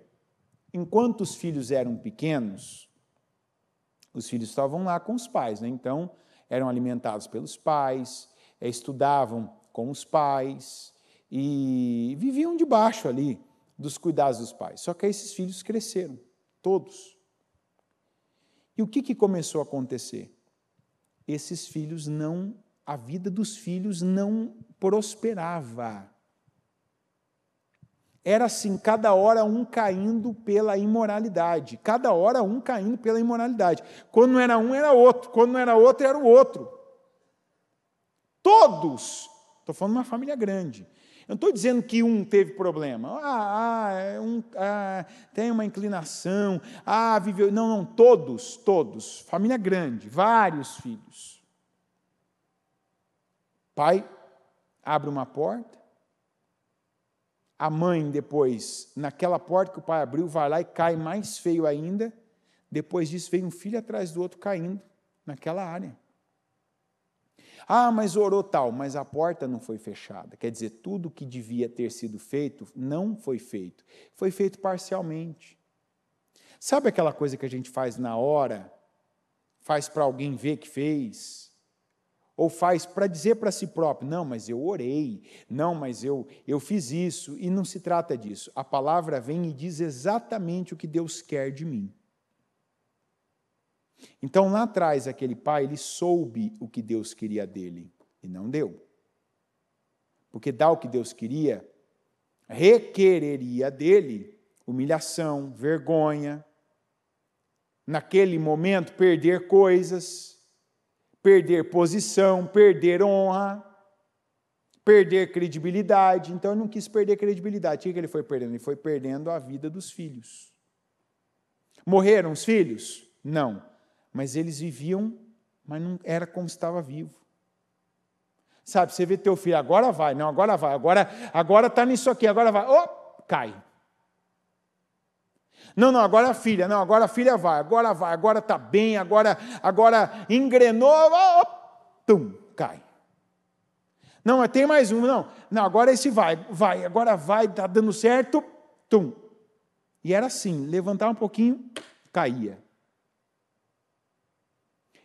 enquanto os filhos eram pequenos, os filhos estavam lá com os pais, né? então eram alimentados pelos pais, eh, estudavam com os pais e viviam debaixo ali dos cuidados dos pais. Só que esses filhos cresceram, todos. E o que, que começou a acontecer? Esses filhos não, a vida dos filhos não prosperava era assim, cada hora um caindo pela imoralidade, cada hora um caindo pela imoralidade. Quando não era um, era outro, quando não era outro, era o outro. Todos, estou falando de uma família grande. Eu não estou dizendo que um teve problema. Ah, ah, é um, ah, tem uma inclinação. Ah, viveu. Não, não, todos, todos. Família grande, vários filhos. Pai abre uma porta, a mãe, depois, naquela porta que o pai abriu, vai lá e cai mais feio ainda. Depois disso, vem um filho atrás do outro caindo naquela área. Ah, mas orou tal, mas a porta não foi fechada. Quer dizer, tudo que devia ter sido feito não foi feito. Foi feito parcialmente. Sabe aquela coisa que a gente faz na hora? Faz para alguém ver que fez? ou faz para dizer para si próprio: não, mas eu orei, não, mas eu, eu fiz isso, e não se trata disso. A palavra vem e diz exatamente o que Deus quer de mim. Então lá atrás, aquele pai, ele soube o que Deus queria dele e não deu. Porque dar o que Deus queria requereria dele humilhação, vergonha, naquele momento perder coisas perder posição, perder honra, perder credibilidade. Então ele não quis perder credibilidade. O que ele foi perdendo? Ele foi perdendo a vida dos filhos. Morreram os filhos? Não. Mas eles viviam, mas não era como se estava vivo. Sabe, você vê teu filho, agora vai, não, agora vai, agora agora está nisso aqui, agora vai, oh, cai. Não, não, agora a filha, não, agora a filha vai, agora vai, agora está bem, agora, agora engrenou, oh, tum, cai. Não, tem mais um, não. Não, agora esse vai, vai, agora vai, está dando certo, tum. E era assim, levantar um pouquinho, caía.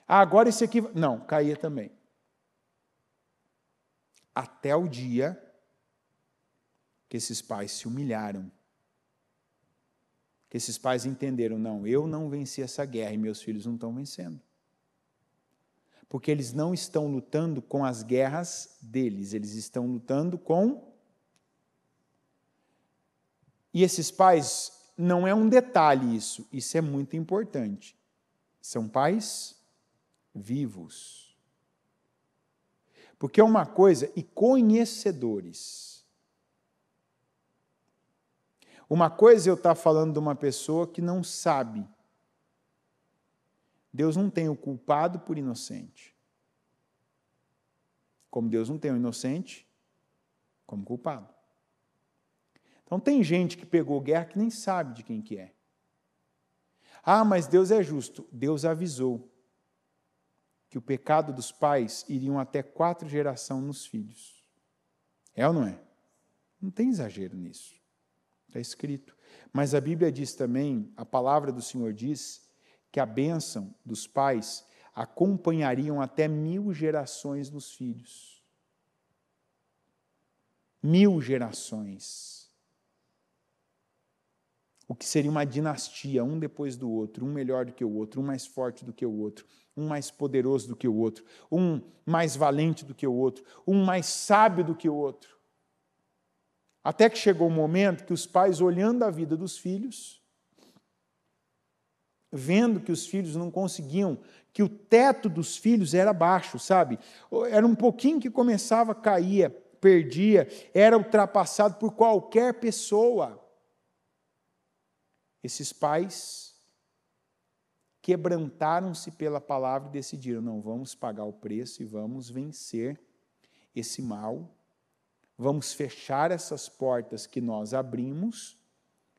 Ah, agora esse aqui, não, caía também. Até o dia que esses pais se humilharam que esses pais entenderam: não, eu não venci essa guerra e meus filhos não estão vencendo. Porque eles não estão lutando com as guerras deles, eles estão lutando com. E esses pais, não é um detalhe isso, isso é muito importante. São pais vivos. Porque é uma coisa, e conhecedores. Uma coisa é eu estar falando de uma pessoa que não sabe. Deus não tem o culpado por inocente. Como Deus não tem o inocente como culpado. Então tem gente que pegou guerra que nem sabe de quem que é. Ah, mas Deus é justo. Deus avisou que o pecado dos pais iriam até quatro gerações nos filhos. É ou não é? Não tem exagero nisso. Está escrito. Mas a Bíblia diz também, a palavra do Senhor diz, que a bênção dos pais acompanhariam até mil gerações dos filhos. Mil gerações. O que seria uma dinastia, um depois do outro, um melhor do que o outro, um mais forte do que o outro, um mais poderoso do que o outro, um mais valente do que o outro, um mais sábio do que o outro. Até que chegou o momento que os pais, olhando a vida dos filhos, vendo que os filhos não conseguiam, que o teto dos filhos era baixo, sabe? Era um pouquinho que começava, caía, perdia, era ultrapassado por qualquer pessoa. Esses pais quebrantaram-se pela palavra e decidiram: não, vamos pagar o preço e vamos vencer esse mal vamos fechar essas portas que nós abrimos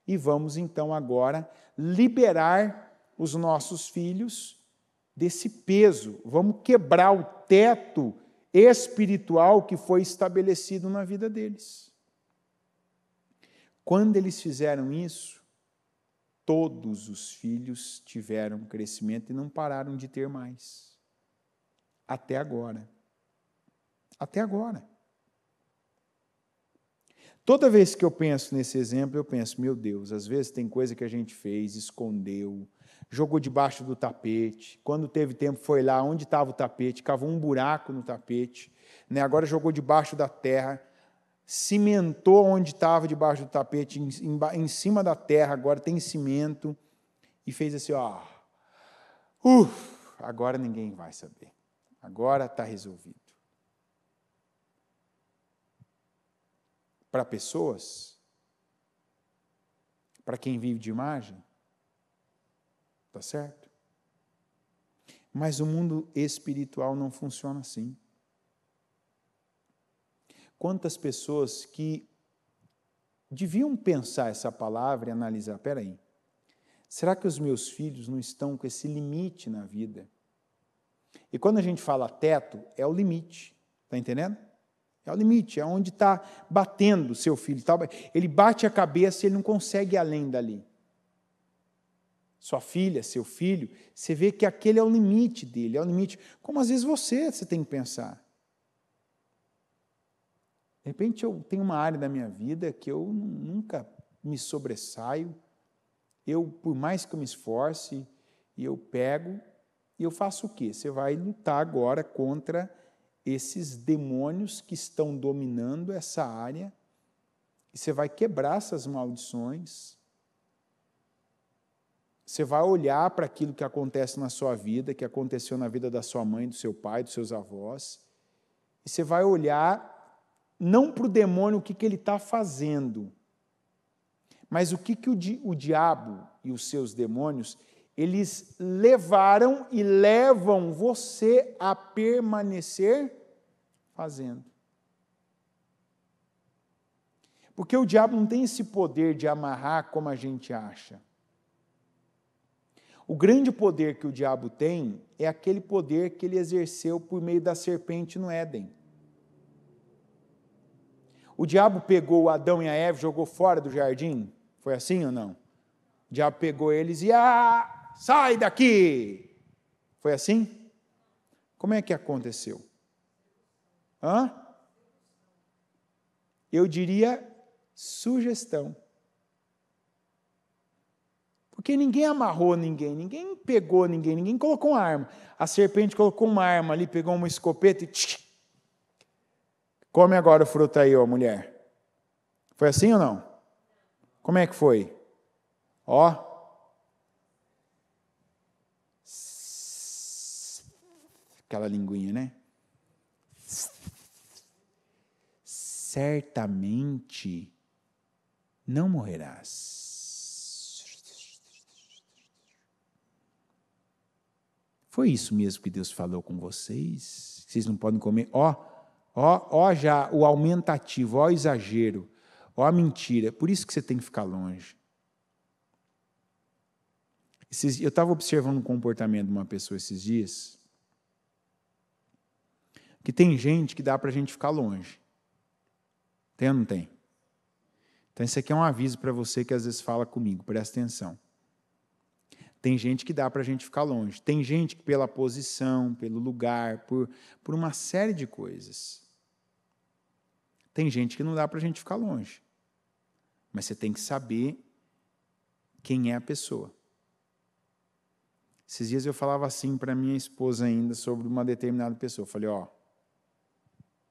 e vamos então agora liberar os nossos filhos desse peso. Vamos quebrar o teto espiritual que foi estabelecido na vida deles. Quando eles fizeram isso, todos os filhos tiveram crescimento e não pararam de ter mais. Até agora. Até agora. Toda vez que eu penso nesse exemplo, eu penso, meu Deus, às vezes tem coisa que a gente fez, escondeu, jogou debaixo do tapete. Quando teve tempo, foi lá onde estava o tapete, cavou um buraco no tapete, né? agora jogou debaixo da terra, cimentou onde estava debaixo do tapete, em, em, cima da terra, agora tem cimento, e fez assim: ó, uf, agora ninguém vai saber, agora está resolvido. para pessoas? Para quem vive de imagem? Tá certo? Mas o mundo espiritual não funciona assim. Quantas pessoas que deviam pensar essa palavra e analisar, peraí, será que os meus filhos não estão com esse limite na vida? E quando a gente fala teto, é o limite, tá entendendo? É o limite, é onde está batendo o seu filho. Ele bate a cabeça e ele não consegue ir além dali. Sua filha, seu filho, você vê que aquele é o limite dele, é o limite. Como às vezes você, você tem que pensar. De repente eu tenho uma área da minha vida que eu nunca me sobressaio. Eu, por mais que eu me esforce, eu pego e eu faço o quê? Você vai lutar agora contra esses demônios que estão dominando essa área e você vai quebrar essas maldições. Você vai olhar para aquilo que acontece na sua vida, que aconteceu na vida da sua mãe, do seu pai, dos seus avós, e você vai olhar não para o demônio o que, que ele está fazendo, mas o que, que o, di o diabo e os seus demônios eles levaram e levam você a permanecer fazendo. Porque o diabo não tem esse poder de amarrar como a gente acha. O grande poder que o diabo tem é aquele poder que ele exerceu por meio da serpente no Éden. O diabo pegou Adão e a Eva, jogou fora do jardim? Foi assim ou não? O diabo pegou eles e ah, sai daqui. Foi assim? Como é que aconteceu? Hã? Eu diria sugestão. Porque ninguém amarrou ninguém, ninguém pegou ninguém, ninguém colocou uma arma. A serpente colocou uma arma ali, pegou uma escopeta e. Tch, come agora o fruto aí, ó mulher. Foi assim ou não? Como é que foi? Ó, aquela linguinha, né? Certamente não morrerás. Foi isso mesmo que Deus falou com vocês? Vocês não podem comer. Ó, ó, ó já o aumentativo, ó o exagero, ó a mentira. Por isso que você tem que ficar longe. eu estava observando o comportamento de uma pessoa esses dias que tem gente que dá para a gente ficar longe. Tem ou não tem? Então, isso aqui é um aviso para você que às vezes fala comigo, presta atenção. Tem gente que dá para a gente ficar longe. Tem gente que, pela posição, pelo lugar, por, por uma série de coisas. Tem gente que não dá para a gente ficar longe. Mas você tem que saber quem é a pessoa. Esses dias eu falava assim para minha esposa ainda sobre uma determinada pessoa. Eu falei, ó,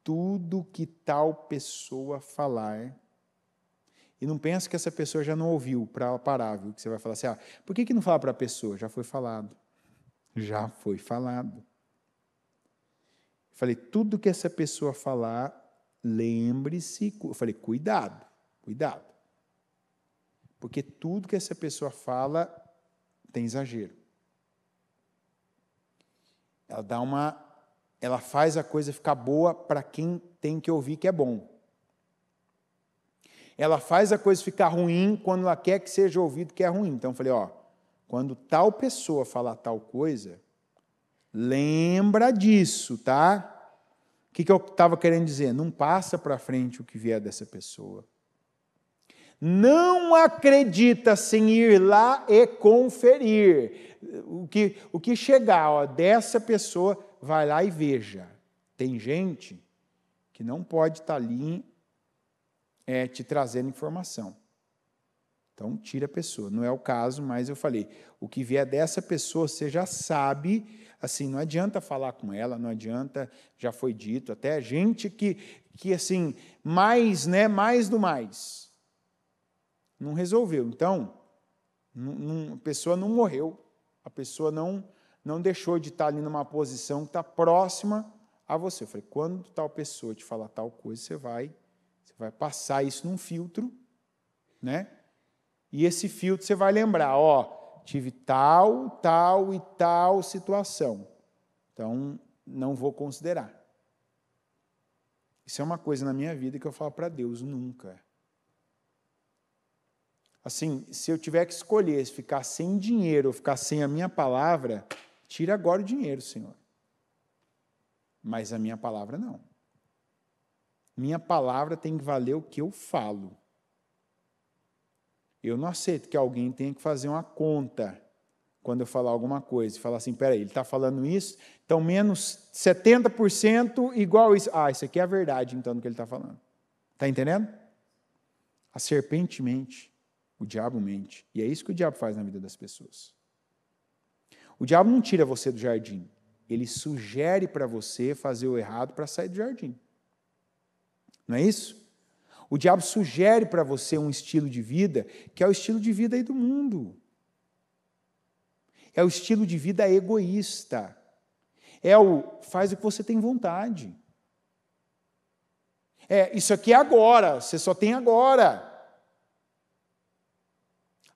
tudo que tal pessoa falar. E não pense que essa pessoa já não ouviu para viu? que você vai falar assim: ah, por que, que não fala para a pessoa? Já foi falado. Já foi falado. falei, tudo que essa pessoa falar, lembre-se. Eu falei, cuidado, cuidado. Porque tudo que essa pessoa fala tem exagero. Ela dá uma ela faz a coisa ficar boa para quem tem que ouvir que é bom. Ela faz a coisa ficar ruim quando ela quer que seja ouvido que é ruim. Então eu falei, ó, quando tal pessoa falar tal coisa, lembra disso, tá? O que, que eu estava querendo dizer? Não passa para frente o que vier dessa pessoa. Não acredita sem ir lá e conferir. O que, o que chegar ó, dessa pessoa, vai lá e veja. Tem gente que não pode estar tá ali é, te trazendo informação. Então, tira a pessoa. Não é o caso, mas eu falei: o que vier dessa pessoa, você já sabe. Assim, não adianta falar com ela, não adianta, já foi dito. Até gente que, que assim, mais, né? Mais do mais. Não resolveu. Então, não, não, a pessoa não morreu, a pessoa não não deixou de estar ali numa posição que está próxima a você. Eu falei, quando tal pessoa te falar tal coisa, você vai, você vai passar isso num filtro, né? E esse filtro você vai lembrar, ó, tive tal, tal e tal situação. Então, não vou considerar. Isso é uma coisa na minha vida que eu falo para Deus nunca. Assim, se eu tiver que escolher se ficar sem dinheiro ou ficar sem a minha palavra, Tira agora o dinheiro, Senhor. Mas a minha palavra não. Minha palavra tem que valer o que eu falo. Eu não aceito que alguém tenha que fazer uma conta quando eu falar alguma coisa e falar assim: peraí, ele está falando isso, então menos 70% igual isso. Ah, isso aqui é a verdade, então, do que ele está falando. Está entendendo? A serpente mente, o diabo mente. E é isso que o diabo faz na vida das pessoas. O diabo não tira você do jardim. Ele sugere para você fazer o errado para sair do jardim. Não é isso? O diabo sugere para você um estilo de vida que é o estilo de vida aí do mundo. É o estilo de vida egoísta. É o faz o que você tem vontade. É, isso aqui é agora, você só tem agora.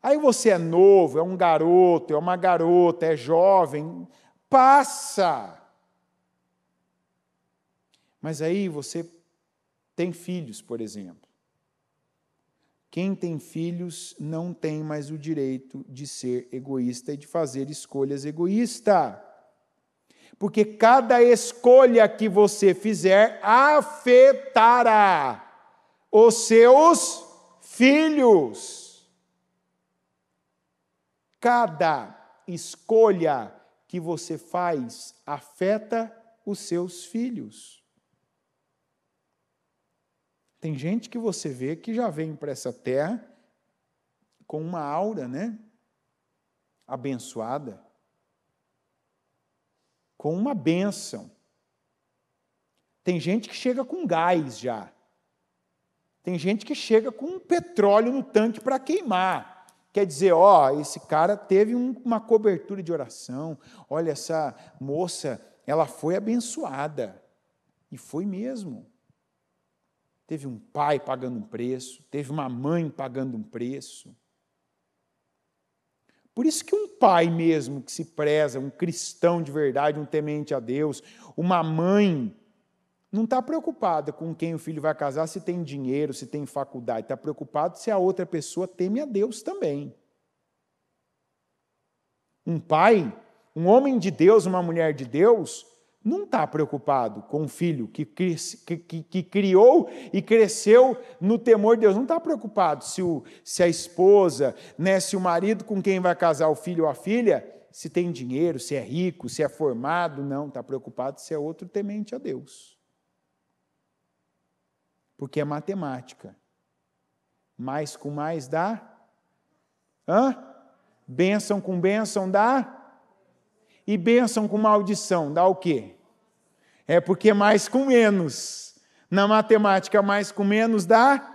Aí você é novo, é um garoto, é uma garota, é jovem, passa. Mas aí você tem filhos, por exemplo. Quem tem filhos não tem mais o direito de ser egoísta e de fazer escolhas egoístas. Porque cada escolha que você fizer afetará os seus filhos. Cada escolha que você faz afeta os seus filhos. Tem gente que você vê que já vem para essa terra com uma aura, né? Abençoada. Com uma bênção. Tem gente que chega com gás já. Tem gente que chega com petróleo no tanque para queimar. Quer dizer, ó, esse cara teve um, uma cobertura de oração, olha, essa moça, ela foi abençoada. E foi mesmo. Teve um pai pagando um preço, teve uma mãe pagando um preço. Por isso que um pai mesmo que se preza, um cristão de verdade, um temente a Deus, uma mãe não está preocupada com quem o filho vai casar, se tem dinheiro, se tem faculdade, está preocupado se a outra pessoa teme a Deus também. Um pai, um homem de Deus, uma mulher de Deus, não está preocupado com o filho que, que, que, que, criou e cresceu no temor de Deus. Não está preocupado se, o, se a esposa, né, se o marido com quem vai casar o filho ou a filha, se tem dinheiro, se é rico, se é formado. Não, está preocupado se é outro temente a Deus porque é matemática. Mais com mais dá? Hã? Bênção com bênção dá? E bênção com maldição dá o quê? É porque mais com menos. Na matemática, mais com menos dá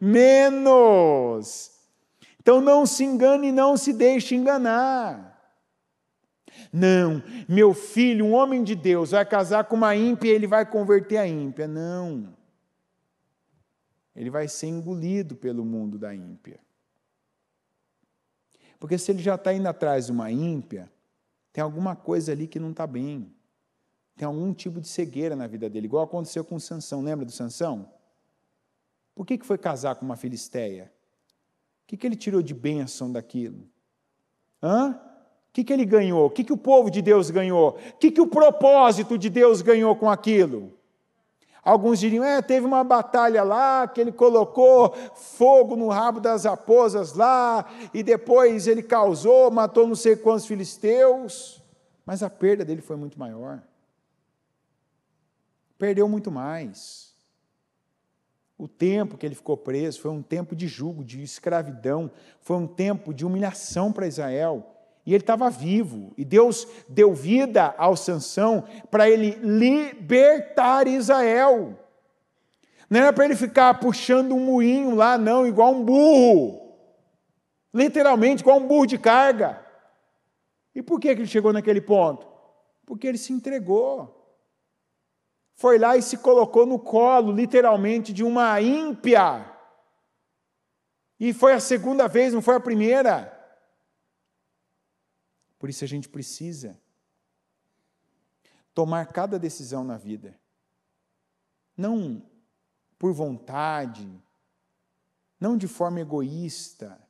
menos. Então não se engane, não se deixe enganar. Não, meu filho, um homem de Deus, vai casar com uma ímpia e ele vai converter a ímpia. Não ele vai ser engolido pelo mundo da ímpia. Porque se ele já está indo atrás de uma ímpia, tem alguma coisa ali que não está bem. Tem algum tipo de cegueira na vida dele, igual aconteceu com Sansão. Lembra do Sansão? Por que, que foi casar com uma filisteia? O que, que ele tirou de bênção daquilo? Hã? O que, que ele ganhou? O que, que o povo de Deus ganhou? O que, que o propósito de Deus ganhou com aquilo? Alguns diriam: é, teve uma batalha lá que ele colocou fogo no rabo das raposas lá, e depois ele causou, matou não sei quantos filisteus. Mas a perda dele foi muito maior. Perdeu muito mais. O tempo que ele ficou preso foi um tempo de julgo, de escravidão, foi um tempo de humilhação para Israel. E ele estava vivo. E Deus deu vida ao Sansão para ele libertar Israel. Não era para ele ficar puxando um moinho lá, não, igual um burro. Literalmente, igual um burro de carga. E por que ele chegou naquele ponto? Porque ele se entregou. Foi lá e se colocou no colo, literalmente, de uma ímpia. E foi a segunda vez, não foi a primeira. Por isso a gente precisa tomar cada decisão na vida, não por vontade, não de forma egoísta,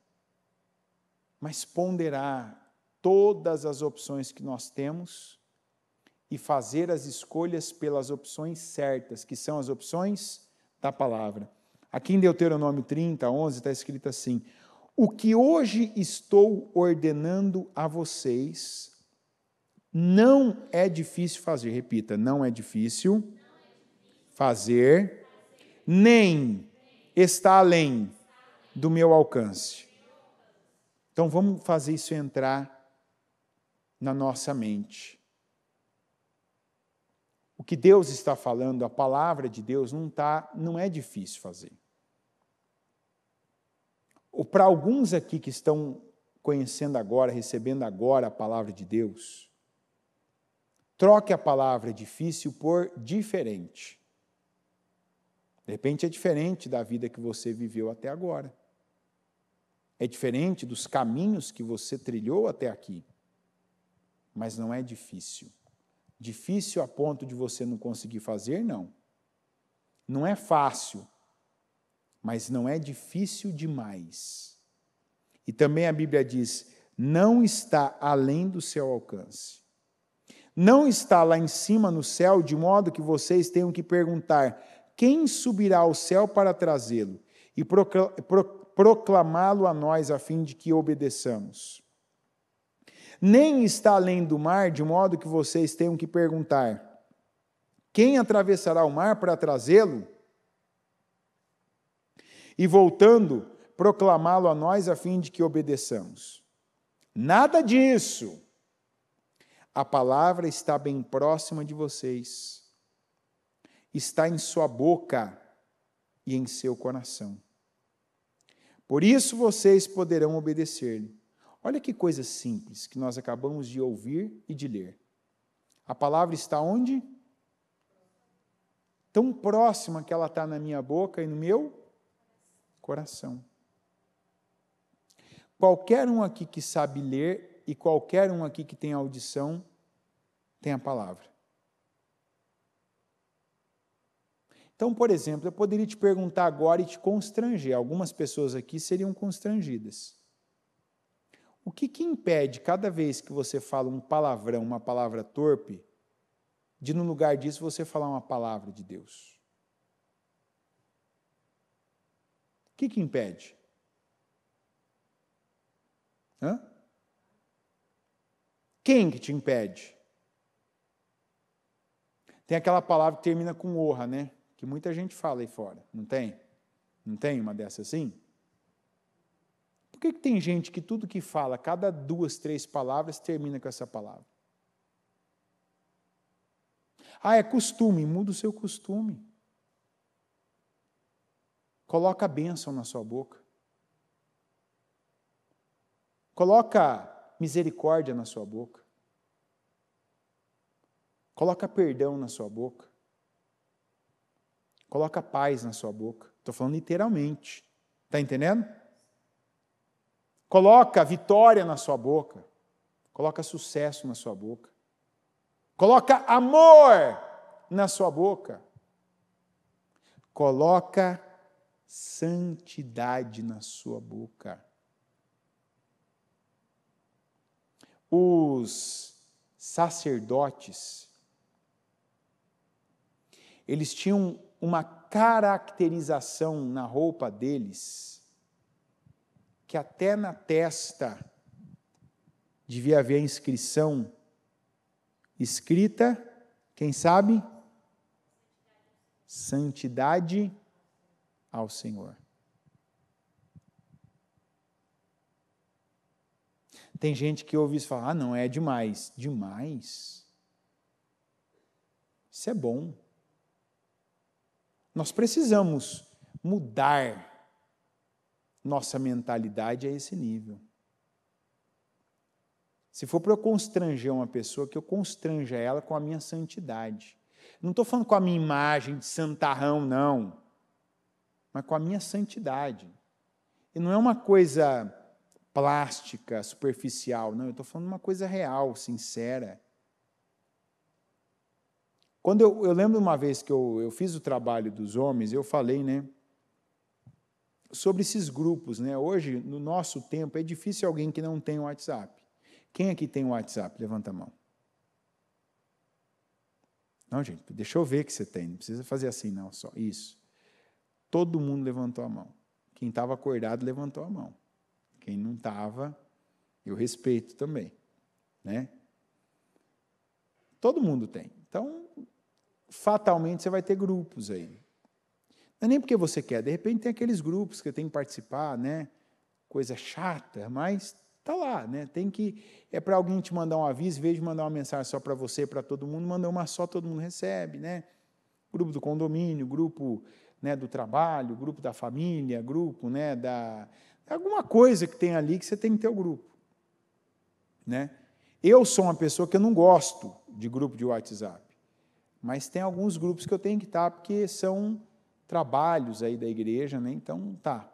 mas ponderar todas as opções que nós temos e fazer as escolhas pelas opções certas, que são as opções da palavra. Aqui em Deuteronômio 30, 11, está escrito assim: o que hoje estou ordenando a vocês não é difícil fazer. Repita, não é difícil fazer, nem está além do meu alcance. Então vamos fazer isso entrar na nossa mente. O que Deus está falando, a palavra de Deus, não, tá, não é difícil fazer. Ou para alguns aqui que estão conhecendo agora, recebendo agora a palavra de Deus, troque a palavra difícil por diferente. De repente é diferente da vida que você viveu até agora. É diferente dos caminhos que você trilhou até aqui. Mas não é difícil. Difícil a ponto de você não conseguir fazer, não. Não é fácil mas não é difícil demais. E também a Bíblia diz: não está além do seu alcance. Não está lá em cima no céu, de modo que vocês tenham que perguntar: quem subirá ao céu para trazê-lo e proclamá-lo a nós, a fim de que obedeçamos? Nem está além do mar, de modo que vocês tenham que perguntar: quem atravessará o mar para trazê-lo? e voltando, proclamá-lo a nós a fim de que obedeçamos. Nada disso. A palavra está bem próxima de vocês. Está em sua boca e em seu coração. Por isso vocês poderão obedecer-lhe. Olha que coisa simples que nós acabamos de ouvir e de ler. A palavra está onde? Tão próxima que ela está na minha boca e no meu coração. Qualquer um aqui que sabe ler e qualquer um aqui que tem audição tem a palavra. Então, por exemplo, eu poderia te perguntar agora e te constranger. Algumas pessoas aqui seriam constrangidas. O que, que impede cada vez que você fala um palavrão, uma palavra torpe, de no lugar disso você falar uma palavra de Deus? O que, que impede? Hã? Quem que te impede? Tem aquela palavra que termina com honra, né? Que muita gente fala aí fora, não tem? Não tem uma dessa assim? Por que, que tem gente que tudo que fala, cada duas, três palavras, termina com essa palavra? Ah, é costume, muda o seu costume. Coloca a bênção na sua boca. Coloca misericórdia na sua boca. Coloca perdão na sua boca. Coloca paz na sua boca. Estou falando literalmente. Está entendendo? Coloca vitória na sua boca. Coloca sucesso na sua boca. Coloca amor na sua boca. Coloca santidade na sua boca. Os sacerdotes, eles tinham uma caracterização na roupa deles, que até na testa devia haver a inscrição escrita, quem sabe? Santidade ao Senhor. Tem gente que ouve isso falar, ah, não, é demais. Demais? Isso é bom. Nós precisamos mudar nossa mentalidade a esse nível. Se for para eu constranger uma pessoa, que eu constranja ela com a minha santidade. Não estou falando com a minha imagem de santarrão, não mas com a minha santidade. E não é uma coisa plástica, superficial, não, eu estou falando uma coisa real, sincera. Quando eu, eu lembro uma vez que eu, eu fiz o trabalho dos homens, eu falei, né? sobre esses grupos, né? Hoje, no nosso tempo, é difícil alguém que não tem o WhatsApp. Quem aqui tem o WhatsApp? Levanta a mão. Não, gente, deixa eu ver que você tem. Não precisa fazer assim, não, só. Isso. Todo mundo levantou a mão. Quem estava acordado levantou a mão. Quem não estava, eu respeito também, né? Todo mundo tem. Então, fatalmente você vai ter grupos aí. Não é nem porque você quer, de repente tem aqueles grupos que tem que participar, né? Coisa chata, mas tá lá, né? Tem que é para alguém te mandar um aviso, vez de mandar uma mensagem só para você, para todo mundo, manda uma só, todo mundo recebe, né? Grupo do condomínio, grupo né, do trabalho, grupo da família, grupo né, da. alguma coisa que tem ali que você tem que ter o grupo. Né? Eu sou uma pessoa que eu não gosto de grupo de WhatsApp, mas tem alguns grupos que eu tenho que estar, tá, porque são trabalhos aí da igreja, né? então tá.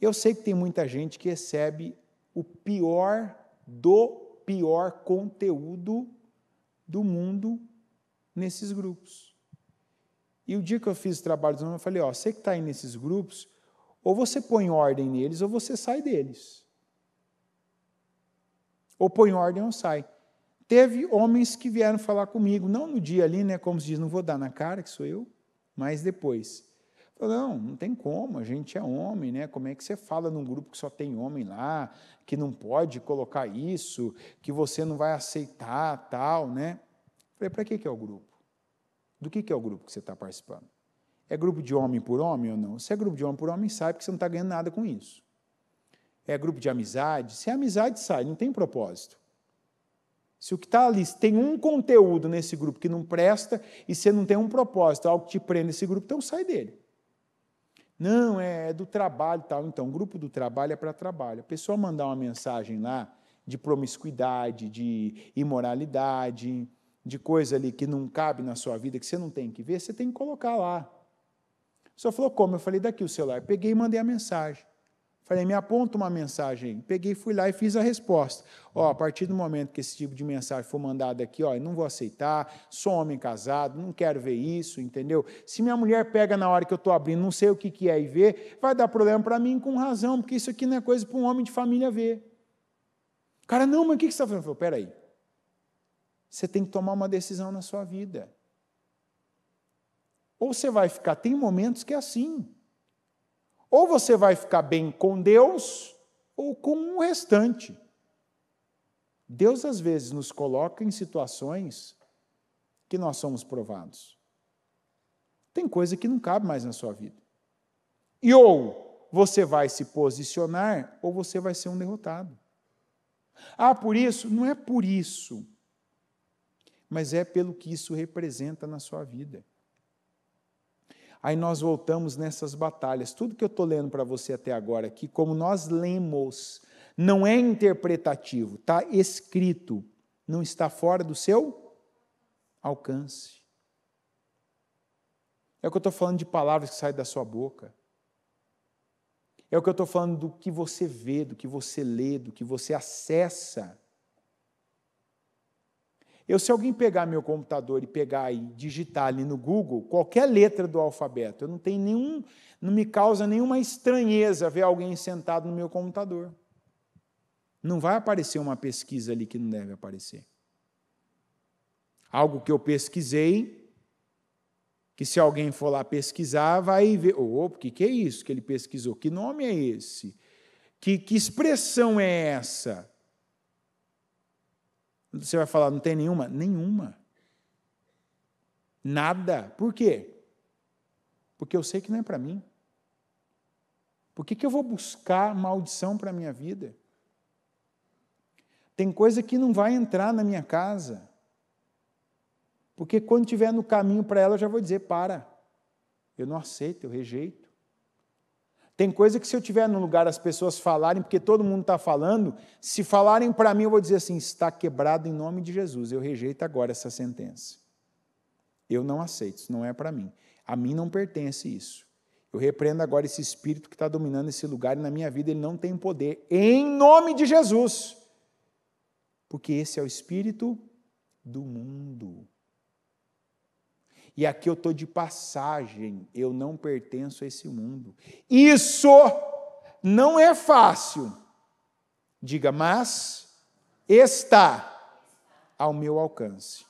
Eu sei que tem muita gente que recebe o pior do pior conteúdo do mundo nesses grupos. E o dia que eu fiz o trabalho eu falei, ó, você que está aí nesses grupos, ou você põe ordem neles, ou você sai deles. Ou põe ordem ou sai. Teve homens que vieram falar comigo, não no dia ali, né, como se diz, não vou dar na cara, que sou eu, mas depois. Falei, não, não tem como, a gente é homem, né? Como é que você fala num grupo que só tem homem lá, que não pode colocar isso, que você não vai aceitar, tal, né? Falei, para que que é o grupo? do que, que é o grupo que você está participando. É grupo de homem por homem ou não? Se é grupo de homem por homem, sai, porque você não está ganhando nada com isso. É grupo de amizade? Se é amizade, sai, não tem propósito. Se o que está ali, tem um conteúdo nesse grupo que não presta e você não tem um propósito, algo que te prende nesse grupo, então sai dele. Não, é, é do trabalho e tal. Então, grupo do trabalho é para trabalho. A pessoa mandar uma mensagem lá de promiscuidade, de imoralidade, de coisa ali que não cabe na sua vida, que você não tem que ver, você tem que colocar lá. Só falou como? Eu falei daqui o celular. Peguei e mandei a mensagem. Falei, me aponta uma mensagem. Peguei, fui lá e fiz a resposta. Ó, a partir do momento que esse tipo de mensagem for mandada aqui, ó, eu não vou aceitar, sou homem casado, não quero ver isso, entendeu? Se minha mulher pega na hora que eu estou abrindo, não sei o que, que é e vê, vai dar problema para mim com razão, porque isso aqui não é coisa para um homem de família ver. O cara, não, mas o que, que você está fazendo? Eu falei, peraí, você tem que tomar uma decisão na sua vida. Ou você vai ficar, tem momentos que é assim. Ou você vai ficar bem com Deus ou com o restante. Deus às vezes nos coloca em situações que nós somos provados. Tem coisa que não cabe mais na sua vida. E ou você vai se posicionar ou você vai ser um derrotado. Ah, por isso? Não é por isso mas é pelo que isso representa na sua vida. Aí nós voltamos nessas batalhas. Tudo que eu estou lendo para você até agora aqui, como nós lemos, não é interpretativo, está escrito, não está fora do seu alcance. É o que eu estou falando de palavras que saem da sua boca. É o que eu estou falando do que você vê, do que você lê, do que você acessa. Eu, se alguém pegar meu computador e pegar e digitar ali no Google qualquer letra do alfabeto, eu não tenho nenhum, não me causa nenhuma estranheza ver alguém sentado no meu computador. Não vai aparecer uma pesquisa ali que não deve aparecer. Algo que eu pesquisei, que se alguém for lá pesquisar, vai ver, O oh, que que é isso que ele pesquisou? Que nome é esse? Que, que expressão é essa? Você vai falar, não tem nenhuma? Nenhuma. Nada. Por quê? Porque eu sei que não é para mim. Por que, que eu vou buscar maldição para a minha vida? Tem coisa que não vai entrar na minha casa. Porque quando estiver no caminho para ela, eu já vou dizer: para, eu não aceito, eu rejeito. Tem coisa que se eu tiver no lugar as pessoas falarem, porque todo mundo está falando, se falarem para mim, eu vou dizer assim: está quebrado em nome de Jesus. Eu rejeito agora essa sentença. Eu não aceito, isso não é para mim. A mim não pertence isso. Eu repreendo agora esse espírito que está dominando esse lugar e na minha vida ele não tem poder. Em nome de Jesus. Porque esse é o espírito do mundo e aqui eu estou de passagem, eu não pertenço a esse mundo. Isso não é fácil. Diga, mas está ao meu alcance.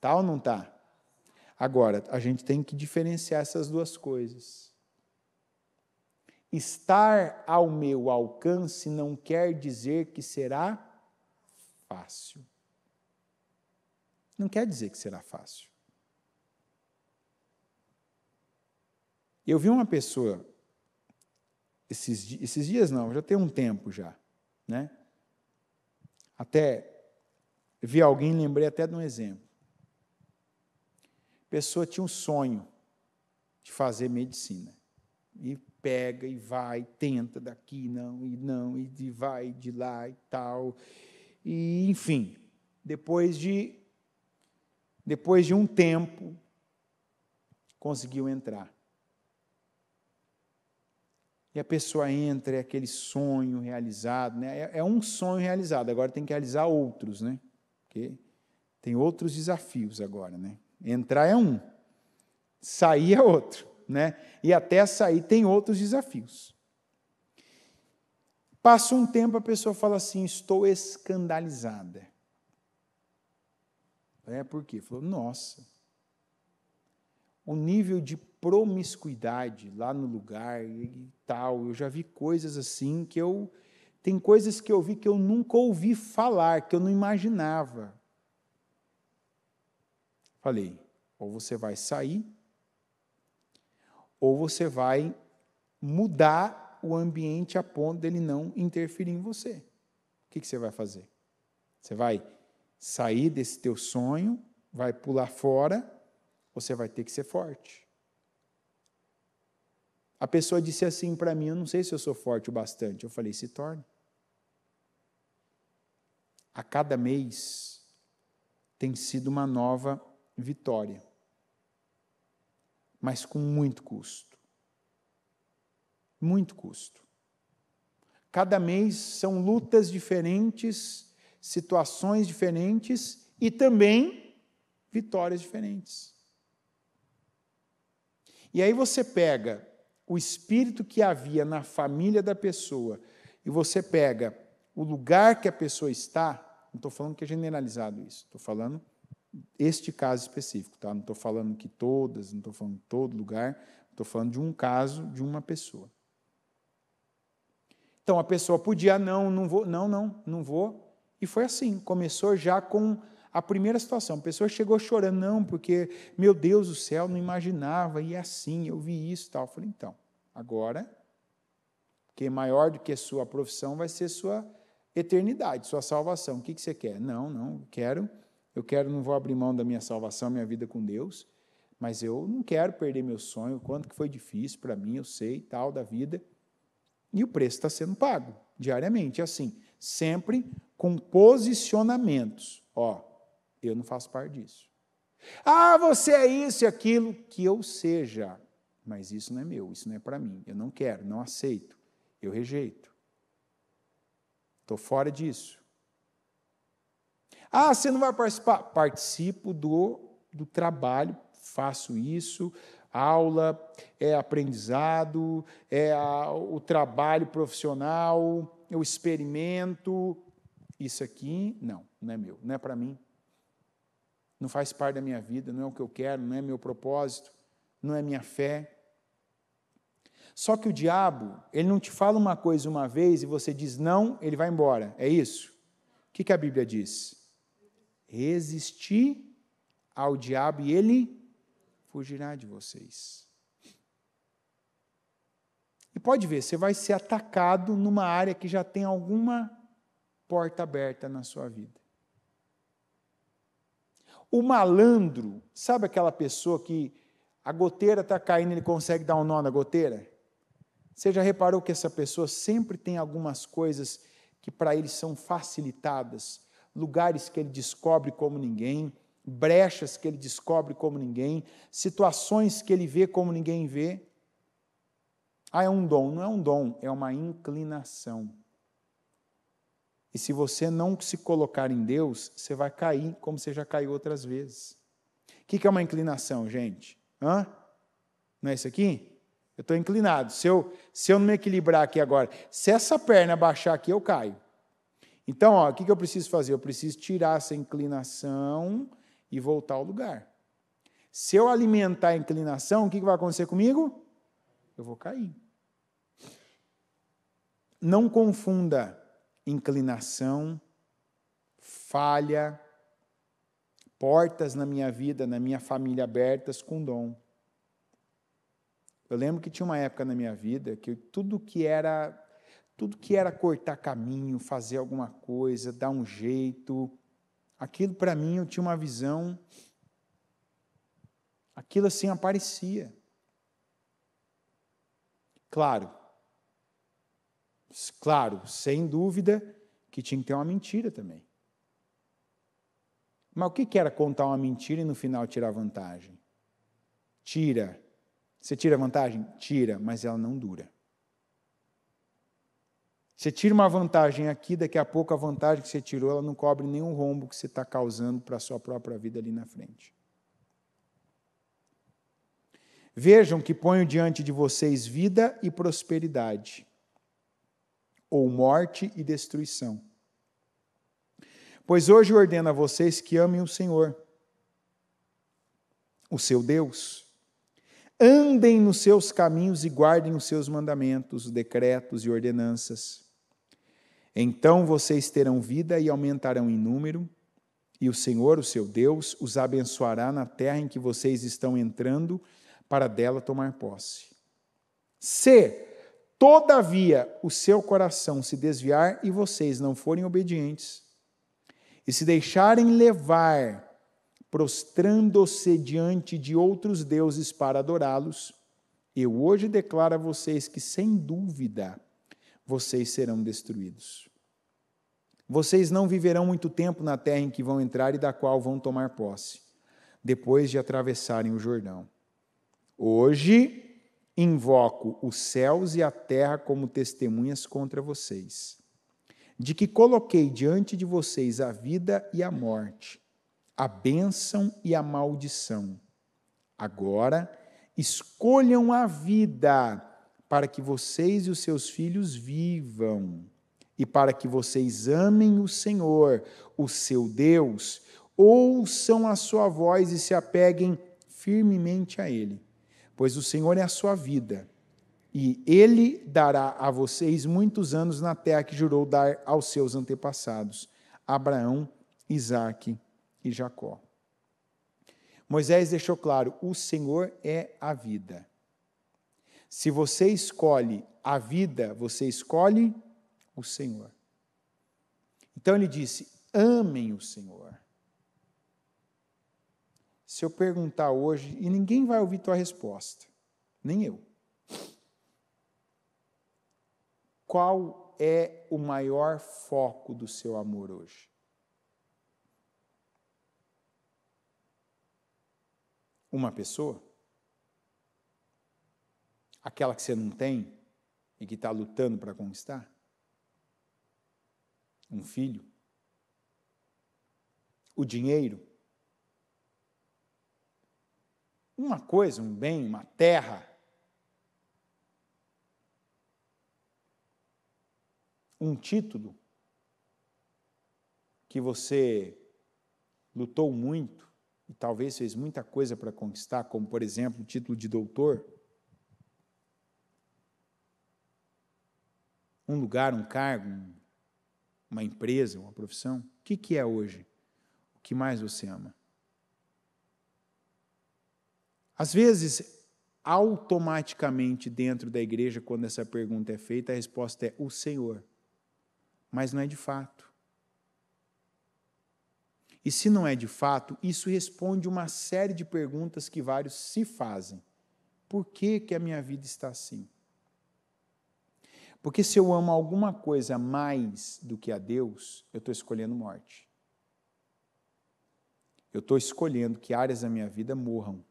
Tá ou não tá? Agora, a gente tem que diferenciar essas duas coisas. Estar ao meu alcance não quer dizer que será fácil. Não quer dizer que será fácil. Eu vi uma pessoa, esses, esses dias não, já tem um tempo já, né? Até vi alguém, lembrei até de um exemplo. A pessoa tinha um sonho de fazer medicina. E pega e vai, tenta daqui, não, e não, e de vai de lá e tal. E enfim, depois de depois de um tempo conseguiu entrar e a pessoa entra, é aquele sonho realizado, né? É, é, um sonho realizado, agora tem que realizar outros, né? Porque tem outros desafios agora, né? Entrar é um, sair é outro, né? E até sair tem outros desafios. Passa um tempo, a pessoa fala assim: estou escandalizada. É por quê? Falou, nossa, o nível de promiscuidade lá no lugar e tal. Eu já vi coisas assim que eu. Tem coisas que eu vi que eu nunca ouvi falar, que eu não imaginava. Falei, ou você vai sair, ou você vai mudar o ambiente a ponto dele não interferir em você. O que, que você vai fazer? Você vai sair desse teu sonho, vai pular fora, você vai ter que ser forte. A pessoa disse assim para mim: Eu não sei se eu sou forte o bastante. Eu falei: Se torne. A cada mês tem sido uma nova vitória, mas com muito custo. Muito custo. Cada mês são lutas diferentes, situações diferentes e também vitórias diferentes. E aí você pega o espírito que havia na família da pessoa e você pega o lugar que a pessoa está, não estou falando que é generalizado isso, estou falando este caso específico, tá? não estou falando que todas, não estou falando todo lugar, estou falando de um caso de uma pessoa. Então a pessoa podia, não, não vou, não, não, não vou, e foi assim, começou já com a primeira situação. A pessoa chegou chorando, não, porque, meu Deus do céu, não imaginava, e é assim, eu vi isso e tal. Eu falei, então, agora, que é maior do que a sua profissão vai ser sua eternidade, sua salvação. O que, que você quer? Não, não, quero, eu quero, não vou abrir mão da minha salvação, minha vida com Deus, mas eu não quero perder meu sonho, quanto que foi difícil para mim, eu sei, tal, da vida. E o preço está sendo pago diariamente, é assim, sempre com posicionamentos. Ó, eu não faço parte disso. Ah, você é isso e aquilo que eu seja, mas isso não é meu, isso não é para mim. Eu não quero, não aceito, eu rejeito. Estou fora disso. Ah, você não vai participar? Participo do, do trabalho, faço isso, aula, é aprendizado, é a, o trabalho profissional, eu experimento. Isso aqui, não, não é meu, não é para mim, não faz parte da minha vida, não é o que eu quero, não é meu propósito, não é minha fé. Só que o diabo, ele não te fala uma coisa uma vez e você diz não, ele vai embora. É isso? O que, que a Bíblia diz? Resisti ao diabo e ele fugirá de vocês. E pode ver, você vai ser atacado numa área que já tem alguma porta aberta na sua vida. O malandro, sabe aquela pessoa que a goteira está caindo, ele consegue dar um nó na goteira? Você já reparou que essa pessoa sempre tem algumas coisas que para ele são facilitadas, lugares que ele descobre como ninguém, brechas que ele descobre como ninguém, situações que ele vê como ninguém vê. Ah, é um dom. Não é um dom, é uma inclinação. E se você não se colocar em Deus, você vai cair como você já caiu outras vezes. O que é uma inclinação, gente? Hã? Não é isso aqui? Eu estou inclinado. Se eu, se eu não me equilibrar aqui agora, se essa perna baixar aqui, eu caio. Então, ó, o que eu preciso fazer? Eu preciso tirar essa inclinação e voltar ao lugar. Se eu alimentar a inclinação, o que vai acontecer comigo? Eu vou cair. Não confunda inclinação, falha, portas na minha vida, na minha família abertas com dom. Eu lembro que tinha uma época na minha vida que tudo que era tudo que era cortar caminho, fazer alguma coisa, dar um jeito, aquilo para mim eu tinha uma visão aquilo assim aparecia. Claro, Claro, sem dúvida que tinha que ter uma mentira também. Mas o que era contar uma mentira e no final tirar vantagem? Tira. Você tira vantagem? Tira, mas ela não dura. Você tira uma vantagem aqui, daqui a pouco a vantagem que você tirou, ela não cobre nenhum rombo que você está causando para a sua própria vida ali na frente. Vejam que ponho diante de vocês vida e prosperidade ou morte e destruição. Pois hoje ordeno a vocês que amem o Senhor, o seu Deus. Andem nos seus caminhos e guardem os seus mandamentos, decretos e ordenanças. Então vocês terão vida e aumentarão em número, e o Senhor, o seu Deus, os abençoará na terra em que vocês estão entrando para dela tomar posse. Se todavia o seu coração se desviar e vocês não forem obedientes, e se deixarem levar, prostrando-se diante de outros deuses para adorá-los, eu hoje declaro a vocês que, sem dúvida, vocês serão destruídos. Vocês não viverão muito tempo na terra em que vão entrar e da qual vão tomar posse, depois de atravessarem o Jordão. Hoje, Invoco os céus e a terra como testemunhas contra vocês, de que coloquei diante de vocês a vida e a morte, a bênção e a maldição. Agora, escolham a vida, para que vocês e os seus filhos vivam, e para que vocês amem o Senhor, o seu Deus, ouçam a sua voz e se apeguem firmemente a Ele pois o Senhor é a sua vida, e ele dará a vocês muitos anos na terra que jurou dar aos seus antepassados, Abraão, Isaque e Jacó. Moisés deixou claro: o Senhor é a vida. Se você escolhe a vida, você escolhe o Senhor. Então ele disse: amem o Senhor se eu perguntar hoje, e ninguém vai ouvir tua resposta, nem eu. Qual é o maior foco do seu amor hoje? Uma pessoa? Aquela que você não tem e que está lutando para conquistar? Um filho? O dinheiro? uma coisa, um bem, uma terra, um título que você lutou muito e talvez fez muita coisa para conquistar, como por exemplo o título de doutor, um lugar, um cargo, uma empresa, uma profissão. O que, que é hoje? O que mais você ama? Às vezes, automaticamente dentro da igreja, quando essa pergunta é feita, a resposta é o Senhor. Mas não é de fato. E se não é de fato, isso responde uma série de perguntas que vários se fazem. Por que, que a minha vida está assim? Porque se eu amo alguma coisa mais do que a Deus, eu estou escolhendo morte. Eu estou escolhendo que áreas da minha vida morram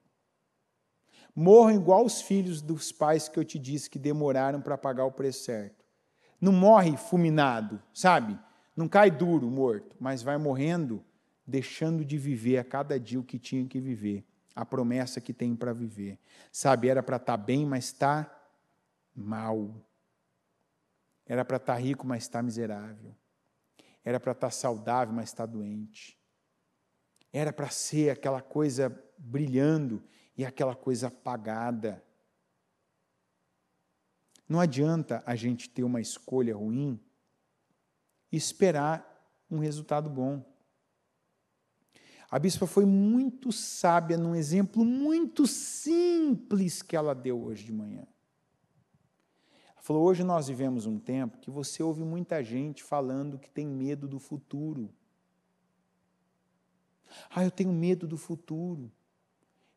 Morram igual os filhos dos pais que eu te disse que demoraram para pagar o preço certo. Não morre fulminado, sabe? Não cai duro, morto, mas vai morrendo, deixando de viver a cada dia o que tinha que viver, a promessa que tem para viver. Sabe, era para estar tá bem, mas está mal. Era para estar tá rico, mas está miserável. Era para estar tá saudável, mas está doente. Era para ser aquela coisa brilhando e aquela coisa apagada. Não adianta a gente ter uma escolha ruim e esperar um resultado bom. A bispa foi muito sábia num exemplo muito simples que ela deu hoje de manhã. Ela falou: hoje nós vivemos um tempo que você ouve muita gente falando que tem medo do futuro. Ah, eu tenho medo do futuro.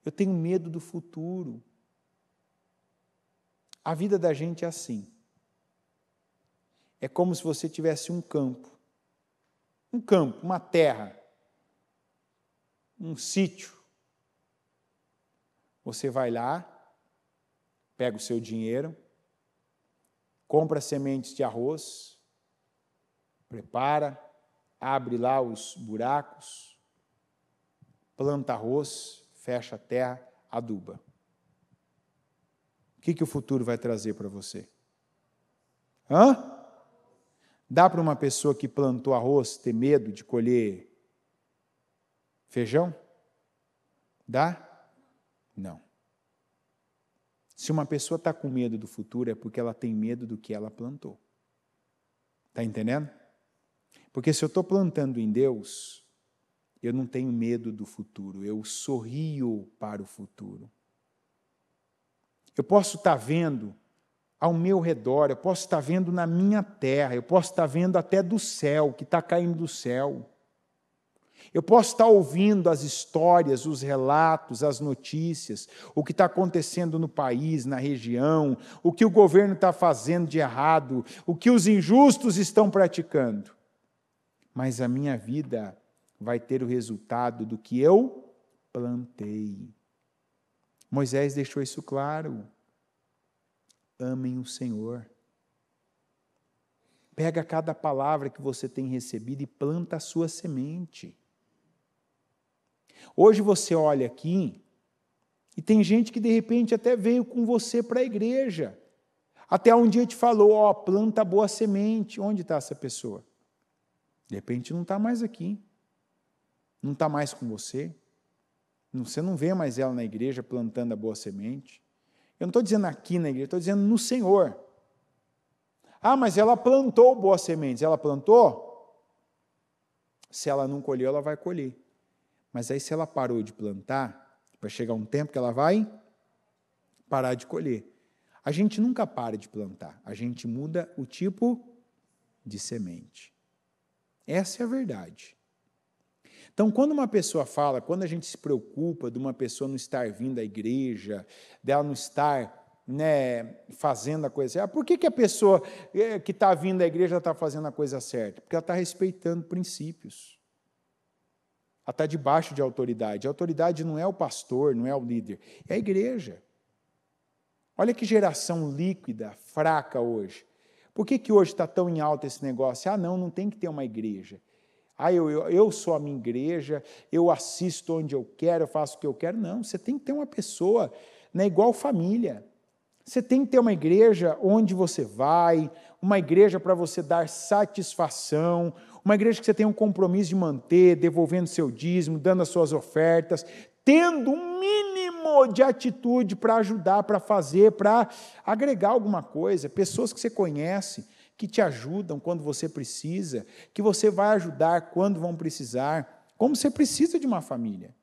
Eu tenho medo do futuro. A vida da gente é assim. É como se você tivesse um campo. Um campo, uma terra. Um sítio. Você vai lá, pega o seu dinheiro, compra sementes de arroz, prepara, abre lá os buracos, planta arroz, fecha a terra, aduba. O que, que o futuro vai trazer para você? Hã? Dá para uma pessoa que plantou arroz ter medo de colher feijão? Dá? Não. Se uma pessoa está com medo do futuro, é porque ela tem medo do que ela plantou. Está entendendo? Porque se eu estou plantando em Deus, eu não tenho medo do futuro, eu sorrio para o futuro. Eu posso estar tá vendo ao meu redor, eu posso estar tá vendo na minha terra, eu posso estar tá vendo até do céu, que está caindo do céu. Eu posso estar ouvindo as histórias, os relatos, as notícias, o que está acontecendo no país, na região, o que o governo está fazendo de errado, o que os injustos estão praticando. Mas a minha vida vai ter o resultado do que eu plantei. Moisés deixou isso claro. Amem o Senhor. Pega cada palavra que você tem recebido e planta a sua semente. Hoje você olha aqui e tem gente que de repente até veio com você para a igreja. Até um dia te falou: ó, oh, planta boa semente. Onde está essa pessoa? De repente não está mais aqui não está mais com você, você não vê mais ela na igreja plantando a boa semente. Eu não estou dizendo aqui na igreja, estou dizendo no Senhor. Ah, mas ela plantou boas sementes. Ela plantou? Se ela não colheu, ela vai colher. Mas aí, se ela parou de plantar, vai chegar um tempo que ela vai parar de colher. A gente nunca para de plantar, a gente muda o tipo de semente. Essa é a verdade. Então, quando uma pessoa fala, quando a gente se preocupa de uma pessoa não estar vindo à igreja, dela não estar né, fazendo a coisa certa. Por que, que a pessoa eh, que está vindo à igreja está fazendo a coisa certa? Porque ela está respeitando princípios. Ela está debaixo de autoridade. A autoridade não é o pastor, não é o líder, é a igreja. Olha que geração líquida, fraca hoje. Por que, que hoje está tão em alta esse negócio? Ah, não, não tem que ter uma igreja. Ah, eu, eu, eu sou a minha igreja, eu assisto onde eu quero, eu faço o que eu quero. Não, você tem que ter uma pessoa, né, igual família. Você tem que ter uma igreja onde você vai, uma igreja para você dar satisfação, uma igreja que você tem um compromisso de manter, devolvendo seu dízimo, dando as suas ofertas, tendo um mínimo de atitude para ajudar, para fazer, para agregar alguma coisa, pessoas que você conhece que te ajudam quando você precisa, que você vai ajudar quando vão precisar, como você precisa de uma família.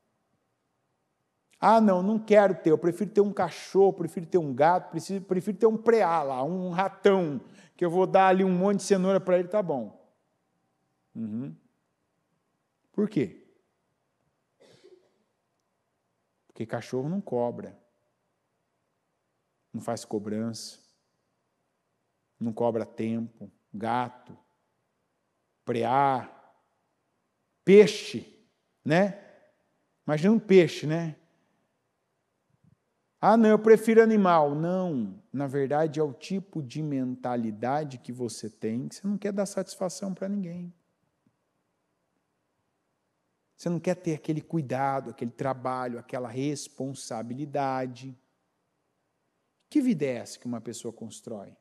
Ah, não, não quero ter, eu prefiro ter um cachorro, prefiro ter um gato, prefiro, ter um preá lá, um ratão, que eu vou dar ali um monte de cenoura para ele, tá bom. Uhum. Por quê? Porque cachorro não cobra, não faz cobrança, não cobra tempo, gato, preá, peixe, né? Imagina um peixe, né? Ah, não, eu prefiro animal. Não, na verdade é o tipo de mentalidade que você tem que você não quer dar satisfação para ninguém. Você não quer ter aquele cuidado, aquele trabalho, aquela responsabilidade. Que vida é essa que uma pessoa constrói?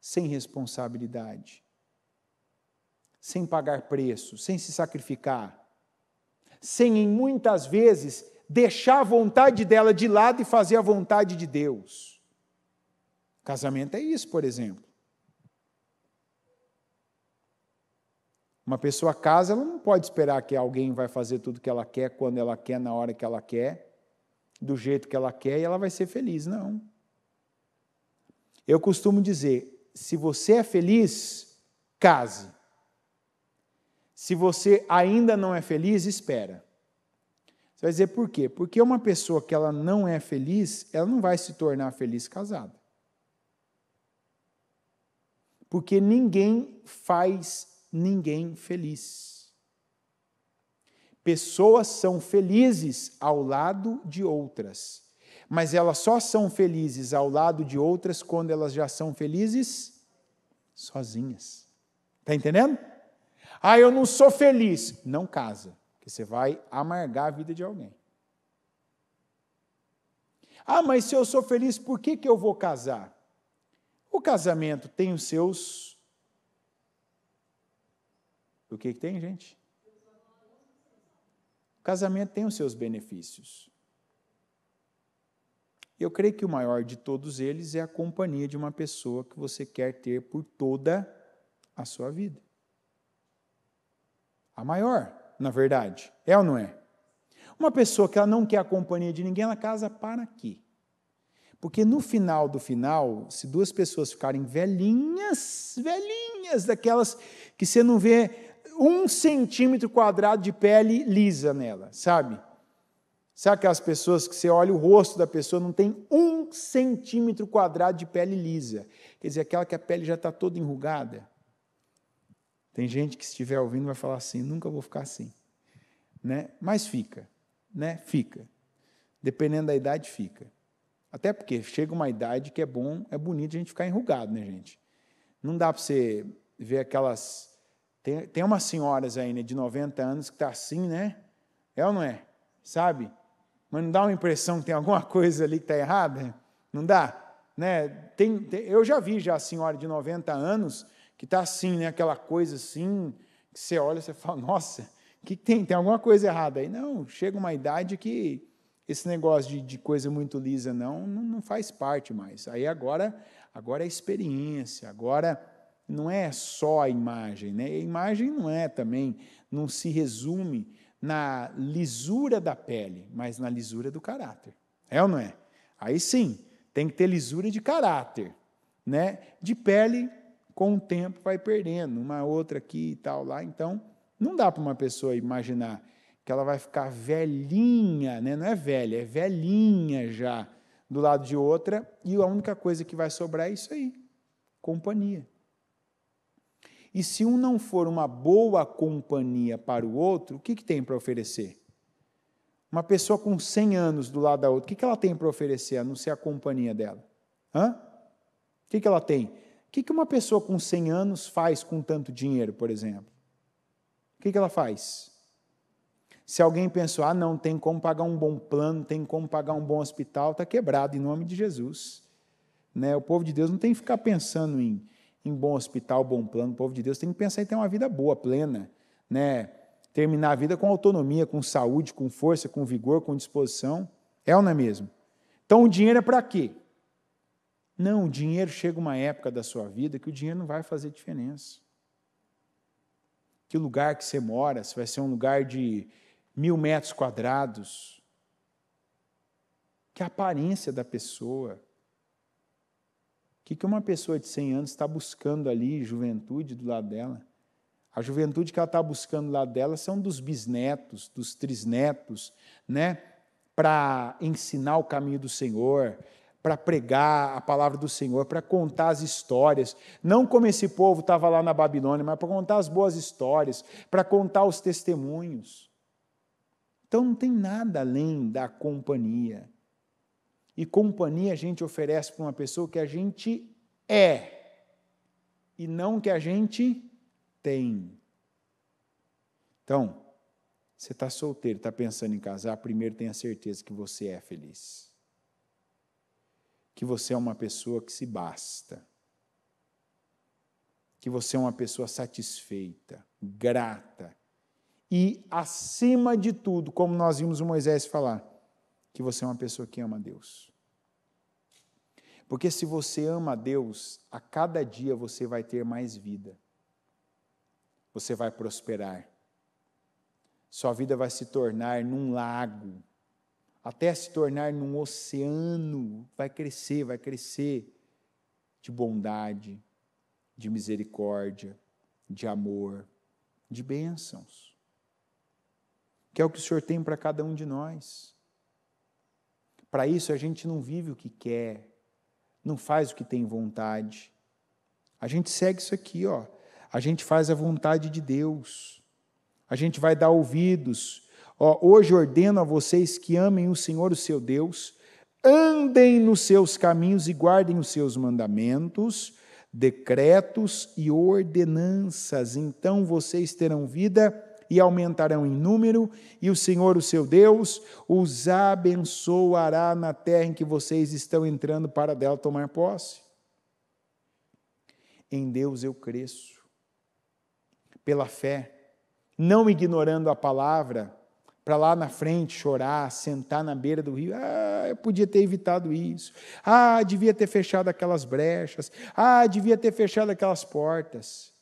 sem responsabilidade, sem pagar preço, sem se sacrificar, sem em muitas vezes deixar a vontade dela de lado e fazer a vontade de Deus. Casamento é isso, por exemplo. Uma pessoa casa, ela não pode esperar que alguém vai fazer tudo que ela quer, quando ela quer, na hora que ela quer, do jeito que ela quer e ela vai ser feliz, não. Eu costumo dizer, se você é feliz, case. Se você ainda não é feliz, espera. Você vai dizer por quê? Porque uma pessoa que ela não é feliz, ela não vai se tornar feliz casada. Porque ninguém faz ninguém feliz. Pessoas são felizes ao lado de outras mas elas só são felizes ao lado de outras quando elas já são felizes sozinhas. Está entendendo? Ah, eu não sou feliz. Não casa, que você vai amargar a vida de alguém. Ah, mas se eu sou feliz, por que, que eu vou casar? O casamento tem os seus. O que, que tem, gente? O casamento tem os seus benefícios. Eu creio que o maior de todos eles é a companhia de uma pessoa que você quer ter por toda a sua vida. A maior, na verdade, é ou não é? Uma pessoa que ela não quer a companhia de ninguém, ela casa para quê? Porque no final do final, se duas pessoas ficarem velhinhas, velhinhas, daquelas que você não vê um centímetro quadrado de pele lisa nela, sabe? Sabe aquelas pessoas que você olha o rosto da pessoa, não tem um centímetro quadrado de pele lisa? Quer dizer, aquela que a pele já está toda enrugada. Tem gente que, se estiver ouvindo, vai falar assim: nunca vou ficar assim. Né? Mas fica, né? Fica. Dependendo da idade, fica. Até porque chega uma idade que é bom, é bonito a gente ficar enrugado, né, gente? Não dá para você ver aquelas. Tem, tem umas senhoras aí, né, de 90 anos que está assim, né? É ou não é? Sabe? Mas não dá uma impressão que tem alguma coisa ali que está errada? Não dá? Né? Tem, tem, eu já vi já a senhora de 90 anos que está assim, né? aquela coisa assim, que você olha e você fala, nossa, o que, que tem? Tem alguma coisa errada aí? Não, chega uma idade que esse negócio de, de coisa muito lisa não, não, não faz parte mais. Aí agora, agora é experiência, agora não é só a imagem, né? A imagem não é também, não se resume na lisura da pele, mas na lisura do caráter. É ou não é? Aí sim, tem que ter lisura de caráter, né? De pele, com o tempo vai perdendo, uma outra aqui e tal lá, então não dá para uma pessoa imaginar que ela vai ficar velhinha, né? Não é velha, é velhinha já do lado de outra e a única coisa que vai sobrar é isso aí, companhia. E se um não for uma boa companhia para o outro, o que, que tem para oferecer? Uma pessoa com 100 anos do lado da outra, o que, que ela tem para oferecer a não ser a companhia dela? Hã? O que, que ela tem? O que, que uma pessoa com 100 anos faz com tanto dinheiro, por exemplo? O que, que ela faz? Se alguém pensou, ah, não, tem como pagar um bom plano, tem como pagar um bom hospital, está quebrado em nome de Jesus. Né? O povo de Deus não tem que ficar pensando em em bom hospital, bom plano, o povo de Deus tem que pensar em ter uma vida boa, plena, né? Terminar a vida com autonomia, com saúde, com força, com vigor, com disposição. É ou não é mesmo? Então o dinheiro é para quê? Não, o dinheiro chega uma época da sua vida que o dinheiro não vai fazer diferença. Que lugar que você mora, se vai ser um lugar de mil metros quadrados, que aparência da pessoa, que, que uma pessoa de 100 anos está buscando ali, juventude do lado dela? A juventude que ela está buscando lá dela são dos bisnetos, dos trisnetos, né? Para ensinar o caminho do Senhor, para pregar a palavra do Senhor, para contar as histórias, não como esse povo estava lá na Babilônia, mas para contar as boas histórias, para contar os testemunhos. Então não tem nada além da companhia e companhia a gente oferece para uma pessoa que a gente é e não que a gente tem. Então, você está solteiro, está pensando em casar, primeiro tenha certeza que você é feliz. Que você é uma pessoa que se basta. Que você é uma pessoa satisfeita, grata. E, acima de tudo, como nós vimos o Moisés falar, que você é uma pessoa que ama Deus. Porque se você ama a Deus, a cada dia você vai ter mais vida. Você vai prosperar. Sua vida vai se tornar num lago, até se tornar num oceano. Vai crescer, vai crescer de bondade, de misericórdia, de amor, de bênçãos. Que é o que o Senhor tem para cada um de nós. Para isso a gente não vive o que quer, não faz o que tem vontade. A gente segue isso aqui, ó. A gente faz a vontade de Deus. A gente vai dar ouvidos. Ó, hoje ordeno a vocês que amem o Senhor, o seu Deus, andem nos seus caminhos e guardem os seus mandamentos, decretos e ordenanças. Então vocês terão vida e aumentarão em número, e o Senhor, o seu Deus, os abençoará na terra em que vocês estão entrando para dela tomar posse. Em Deus eu cresço, pela fé, não ignorando a palavra, para lá na frente chorar, sentar na beira do rio. Ah, eu podia ter evitado isso. Ah, devia ter fechado aquelas brechas. Ah, devia ter fechado aquelas portas.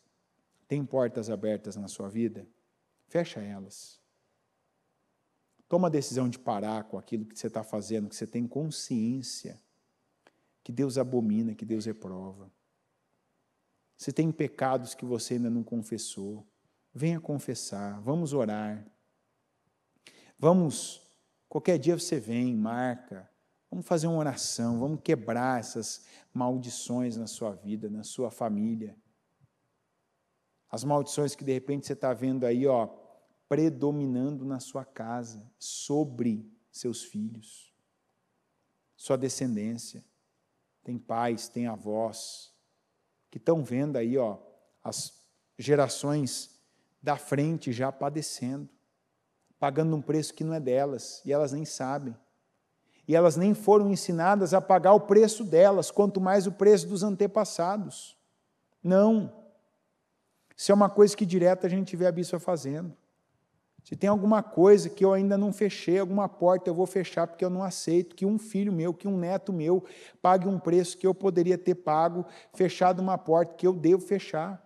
Tem portas abertas na sua vida? fecha elas. Toma a decisão de parar com aquilo que você está fazendo, que você tem consciência que Deus abomina, que Deus reprova. Se tem pecados que você ainda não confessou, venha confessar, vamos orar. Vamos, qualquer dia você vem, marca, vamos fazer uma oração, vamos quebrar essas maldições na sua vida, na sua família. As maldições que de repente você está vendo aí, ó, predominando na sua casa, sobre seus filhos, sua descendência. Tem pais, tem avós, que estão vendo aí, ó, as gerações da frente já padecendo, pagando um preço que não é delas, e elas nem sabem. E elas nem foram ensinadas a pagar o preço delas, quanto mais o preço dos antepassados. Não se é uma coisa que direto a gente vê a bispa fazendo. Se tem alguma coisa que eu ainda não fechei, alguma porta eu vou fechar porque eu não aceito que um filho meu, que um neto meu pague um preço que eu poderia ter pago, fechado uma porta que eu devo fechar.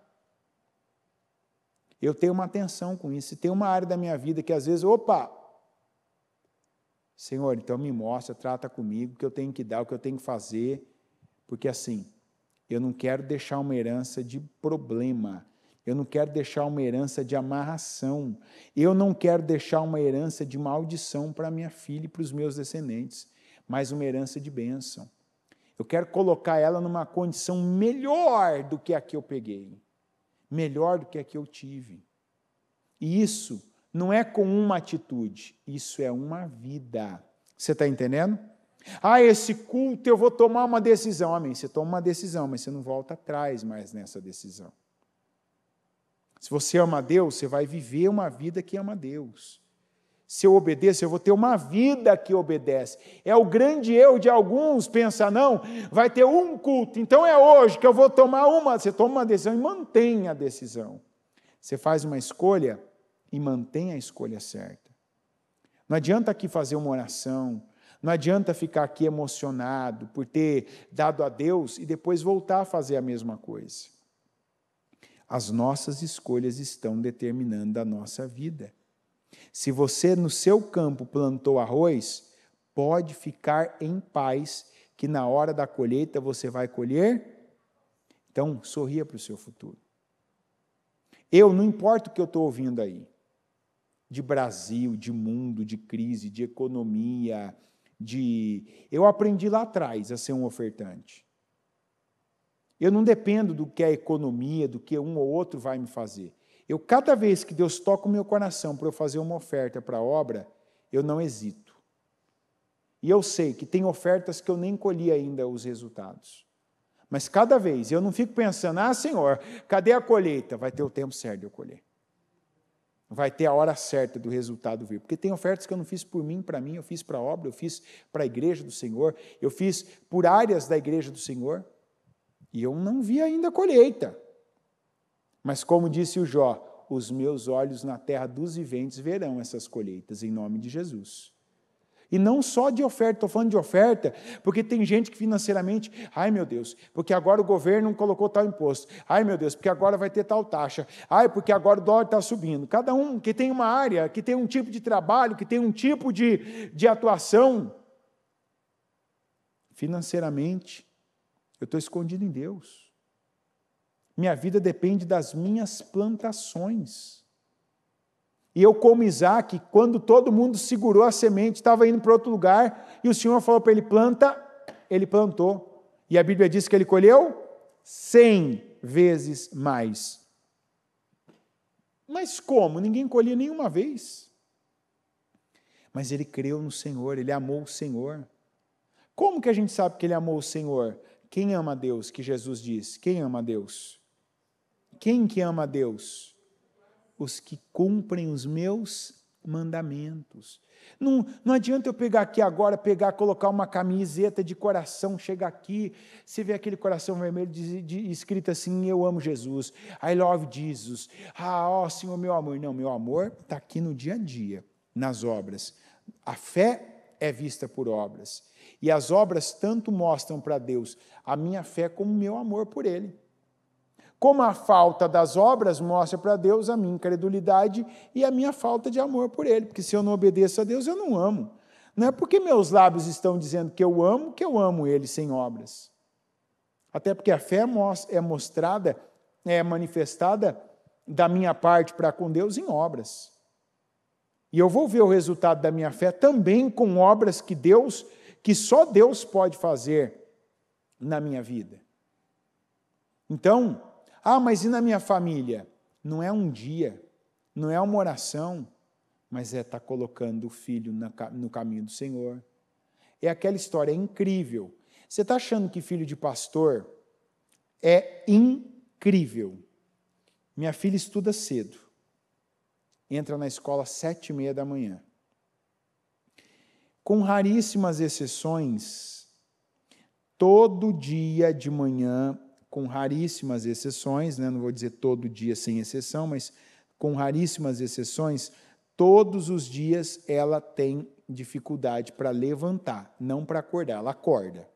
Eu tenho uma atenção com isso. Se tem uma área da minha vida que às vezes, opa, Senhor, então me mostra, trata comigo, o que eu tenho que dar, o que eu tenho que fazer, porque assim, eu não quero deixar uma herança de problema eu não quero deixar uma herança de amarração. Eu não quero deixar uma herança de maldição para minha filha e para os meus descendentes, mas uma herança de bênção. Eu quero colocar ela numa condição melhor do que a que eu peguei, melhor do que a que eu tive. E isso não é com uma atitude, isso é uma vida. Você está entendendo? Ah, esse culto eu vou tomar uma decisão. Amém. Você toma uma decisão, mas você não volta atrás mais nessa decisão. Se você ama Deus, você vai viver uma vida que ama Deus. Se eu obedeço, eu vou ter uma vida que obedece. É o grande eu de alguns pensar, não, vai ter um culto, então é hoje que eu vou tomar uma. Você toma uma decisão e mantém a decisão. Você faz uma escolha e mantém a escolha certa. Não adianta aqui fazer uma oração, não adianta ficar aqui emocionado por ter dado a Deus e depois voltar a fazer a mesma coisa as nossas escolhas estão determinando a nossa vida. Se você no seu campo plantou arroz, pode ficar em paz, que na hora da colheita você vai colher. Então, sorria para o seu futuro. Eu, não importa o que eu estou ouvindo aí, de Brasil, de mundo, de crise, de economia, de. Eu aprendi lá atrás a ser um ofertante. Eu não dependo do que a economia, do que um ou outro vai me fazer. Eu, cada vez que Deus toca o meu coração para eu fazer uma oferta para a obra, eu não hesito. E eu sei que tem ofertas que eu nem colhi ainda os resultados. Mas cada vez, eu não fico pensando, ah, Senhor, cadê a colheita? Vai ter o tempo certo de eu colher. Vai ter a hora certa do resultado vir. Porque tem ofertas que eu não fiz por mim, para mim, eu fiz para a obra, eu fiz para a igreja do Senhor, eu fiz por áreas da igreja do Senhor e eu não vi ainda a colheita. Mas como disse o Jó, os meus olhos na terra dos viventes verão essas colheitas em nome de Jesus. E não só de oferta, estou falando de oferta, porque tem gente que financeiramente, ai meu Deus, porque agora o governo não colocou tal imposto, ai meu Deus, porque agora vai ter tal taxa, ai, porque agora o dólar está subindo. Cada um que tem uma área, que tem um tipo de trabalho, que tem um tipo de, de atuação, financeiramente, eu estou escondido em Deus. Minha vida depende das minhas plantações. E eu, como Isaac, quando todo mundo segurou a semente, estava indo para outro lugar, e o Senhor falou para ele: planta, ele plantou. E a Bíblia diz que ele colheu cem vezes mais. Mas como? Ninguém colhia nenhuma vez. Mas ele creu no Senhor, ele amou o Senhor. Como que a gente sabe que ele amou o Senhor? Quem ama Deus? Que Jesus diz: Quem ama Deus? Quem que ama Deus? Os que cumprem os meus mandamentos. Não, não adianta eu pegar aqui agora, pegar, colocar uma camiseta de coração, chegar aqui, você vê aquele coração vermelho de, de, escrito assim, eu amo Jesus, I love Jesus, ah, ó Senhor, meu amor. Não, meu amor está aqui no dia a dia, nas obras. A fé é vista por obras. E as obras tanto mostram para Deus a minha fé como o meu amor por Ele. Como a falta das obras mostra para Deus a minha incredulidade e a minha falta de amor por Ele, porque se eu não obedeço a Deus, eu não amo. Não é porque meus lábios estão dizendo que eu amo que eu amo Ele sem obras. Até porque a fé é mostrada, é manifestada da minha parte para com Deus em obras. E eu vou ver o resultado da minha fé também com obras que Deus, que só Deus pode fazer na minha vida. Então, ah, mas e na minha família? Não é um dia, não é uma oração, mas é estar tá colocando o filho no caminho do Senhor. É aquela história é incrível. Você está achando que filho de pastor é incrível? Minha filha estuda cedo entra na escola às sete e meia da manhã. Com raríssimas exceções, todo dia de manhã, com raríssimas exceções, né? não vou dizer todo dia sem exceção, mas com raríssimas exceções, todos os dias ela tem dificuldade para levantar, não para acordar, ela acorda.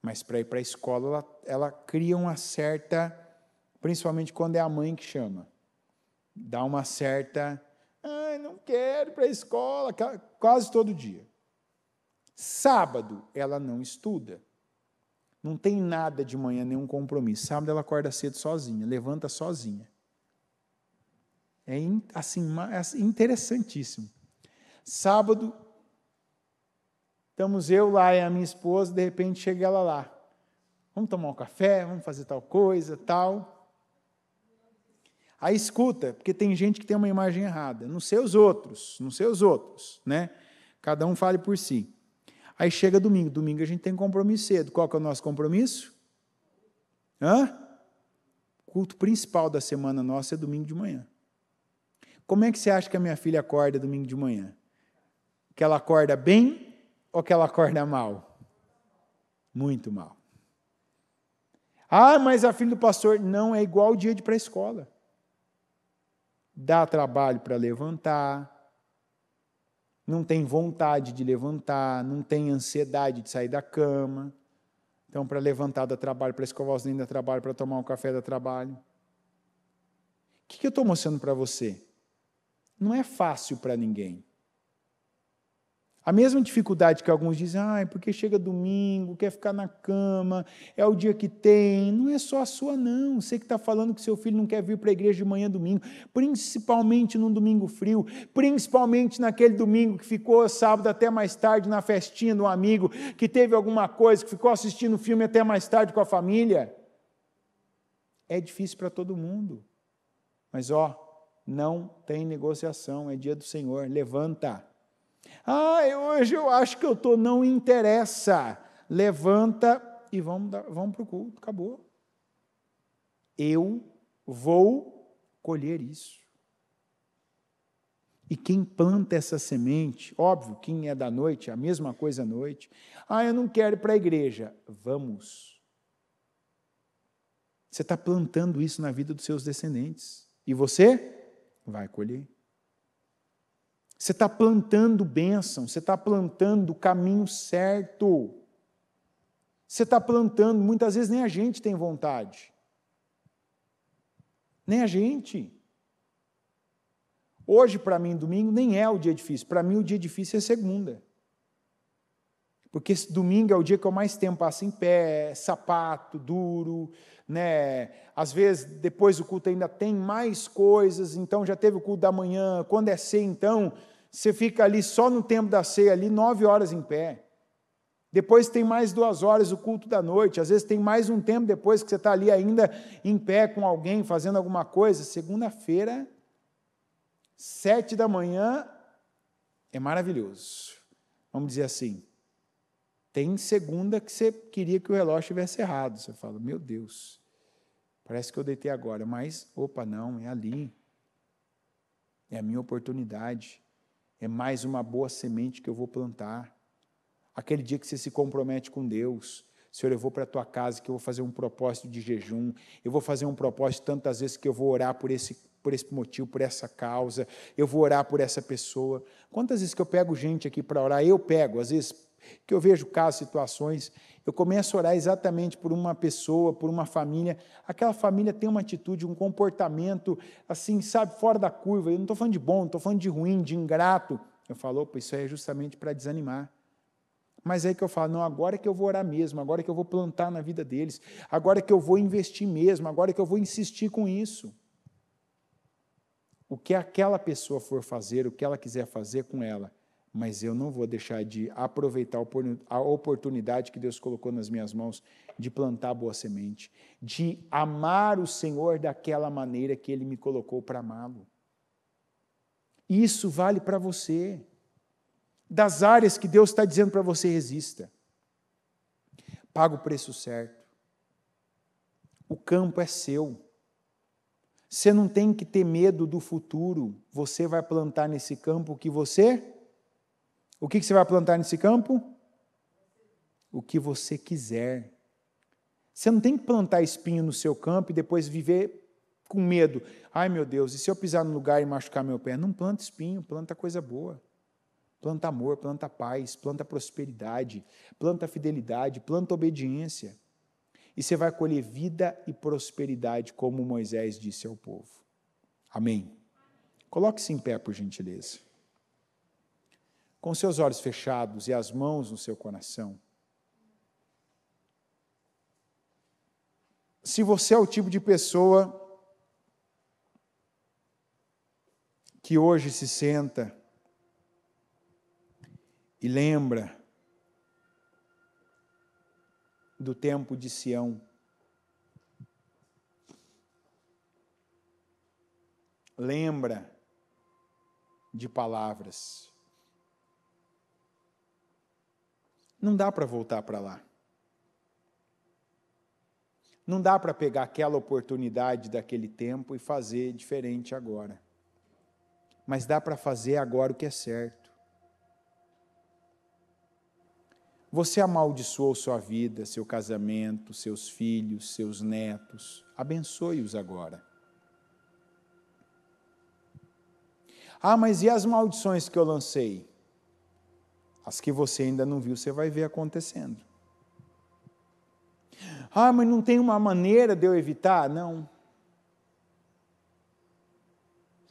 Mas para ir para a escola, ela, ela cria uma certa. Principalmente quando é a mãe que chama dá uma certa. Ah, não quero ir para a escola, quase todo dia. Sábado, ela não estuda. Não tem nada de manhã, nenhum compromisso. Sábado, ela acorda cedo sozinha, levanta sozinha. É assim, é interessantíssimo. Sábado, estamos eu lá e a minha esposa, de repente chega ela lá. Vamos tomar um café, vamos fazer tal coisa, tal a escuta, porque tem gente que tem uma imagem errada. Não sei os outros, não sei os outros, né? Cada um fale por si. Aí chega domingo. Domingo a gente tem compromisso cedo. Qual que é o nosso compromisso? Hã? O culto principal da semana nossa é domingo de manhã. Como é que você acha que a minha filha acorda domingo de manhã? Que ela acorda bem ou que ela acorda mal? Muito mal. Ah, mas a filha do pastor não é igual o dia de ir para a escola dá trabalho para levantar, não tem vontade de levantar, não tem ansiedade de sair da cama. Então, para levantar dá trabalho, para escovar os dentes dá trabalho, para tomar um café dá trabalho. O que, que eu estou mostrando para você? Não é fácil para ninguém. A mesma dificuldade que alguns dizem, ah, é porque chega domingo, quer ficar na cama, é o dia que tem. Não é só a sua, não. Você que está falando que seu filho não quer vir para a igreja de manhã domingo, principalmente num domingo frio, principalmente naquele domingo que ficou sábado até mais tarde na festinha do amigo, que teve alguma coisa, que ficou assistindo filme até mais tarde com a família. É difícil para todo mundo. Mas ó, não tem negociação, é dia do Senhor. Levanta ah, hoje eu acho que eu estou, não interessa. Levanta e vamos, vamos para o culto, acabou. Eu vou colher isso. E quem planta essa semente, óbvio, quem é da noite, a mesma coisa à noite. Ah, eu não quero ir para a igreja. Vamos. Você está plantando isso na vida dos seus descendentes. E você vai colher. Você está plantando bênção, você está plantando o caminho certo. Você está plantando, muitas vezes nem a gente tem vontade. Nem a gente. Hoje, para mim, domingo, nem é o dia difícil. Para mim, o dia difícil é segunda. Porque esse domingo é o dia que eu mais tempo passo em pé, sapato duro, né? Às vezes depois do culto ainda tem mais coisas, então já teve o culto da manhã, quando é ser então, você fica ali só no tempo da ceia, ali nove horas em pé. Depois tem mais duas horas o culto da noite. Às vezes tem mais um tempo depois que você está ali ainda em pé com alguém, fazendo alguma coisa. Segunda-feira, sete da manhã, é maravilhoso. Vamos dizer assim. Tem segunda que você queria que o relógio tivesse errado. Você fala, meu Deus, parece que eu deitei agora, mas opa, não, é ali. É a minha oportunidade é mais uma boa semente que eu vou plantar. Aquele dia que você se compromete com Deus, Senhor, eu vou para a tua casa que eu vou fazer um propósito de jejum, eu vou fazer um propósito tantas vezes que eu vou orar por esse, por esse motivo, por essa causa, eu vou orar por essa pessoa. Quantas vezes que eu pego gente aqui para orar? Eu pego, às vezes que eu vejo casos, situações, eu começo a orar exatamente por uma pessoa, por uma família. Aquela família tem uma atitude, um comportamento, assim, sabe, fora da curva. Eu não estou falando de bom, não estou falando de ruim, de ingrato. Eu falo, opa, isso aí é justamente para desanimar. Mas é aí que eu falo, não, agora é que eu vou orar mesmo, agora é que eu vou plantar na vida deles, agora é que eu vou investir mesmo, agora é que eu vou insistir com isso. O que aquela pessoa for fazer, o que ela quiser fazer com ela, mas eu não vou deixar de aproveitar a oportunidade que Deus colocou nas minhas mãos de plantar boa semente, de amar o Senhor daquela maneira que Ele me colocou para amá-lo. Isso vale para você. Das áreas que Deus está dizendo para você, resista. Paga o preço certo. O campo é seu. Você não tem que ter medo do futuro. Você vai plantar nesse campo que você o que, você vai plantar nesse campo? O que você quiser. Você não tem que plantar espinho no seu campo e depois viver com medo. Ai meu Deus, e se eu pisar no lugar e machucar meu pé? Não planta espinho, planta coisa boa. Planta amor, planta paz, planta prosperidade, planta fidelidade, planta obediência. E você vai colher vida e prosperidade, como Moisés disse ao povo. Amém. Coloque-se em pé, por gentileza com seus olhos fechados e as mãos no seu coração. Se você é o tipo de pessoa que hoje se senta e lembra do tempo de Sião, lembra de palavras. Não dá para voltar para lá. Não dá para pegar aquela oportunidade daquele tempo e fazer diferente agora. Mas dá para fazer agora o que é certo. Você amaldiçoou sua vida, seu casamento, seus filhos, seus netos. Abençoe-os agora. Ah, mas e as maldições que eu lancei? As que você ainda não viu, você vai ver acontecendo. Ah, mas não tem uma maneira de eu evitar? Não.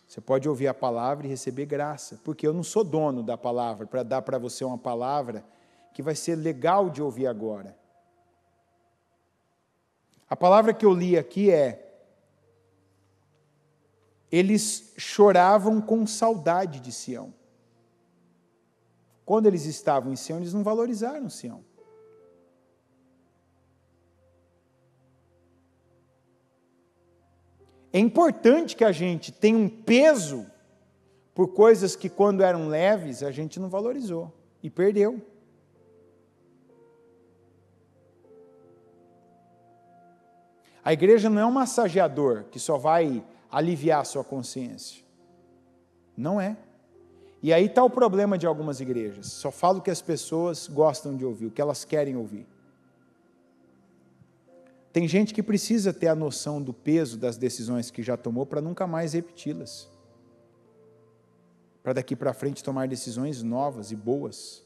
Você pode ouvir a palavra e receber graça, porque eu não sou dono da palavra para dar para você uma palavra que vai ser legal de ouvir agora. A palavra que eu li aqui é: eles choravam com saudade de Sião. Quando eles estavam em Sião, eles não valorizaram Sião. É importante que a gente tenha um peso por coisas que, quando eram leves, a gente não valorizou e perdeu. A igreja não é um massageador que só vai aliviar a sua consciência. Não é. E aí está o problema de algumas igrejas. Só falo o que as pessoas gostam de ouvir, o que elas querem ouvir. Tem gente que precisa ter a noção do peso das decisões que já tomou para nunca mais repeti-las. Para daqui para frente tomar decisões novas e boas.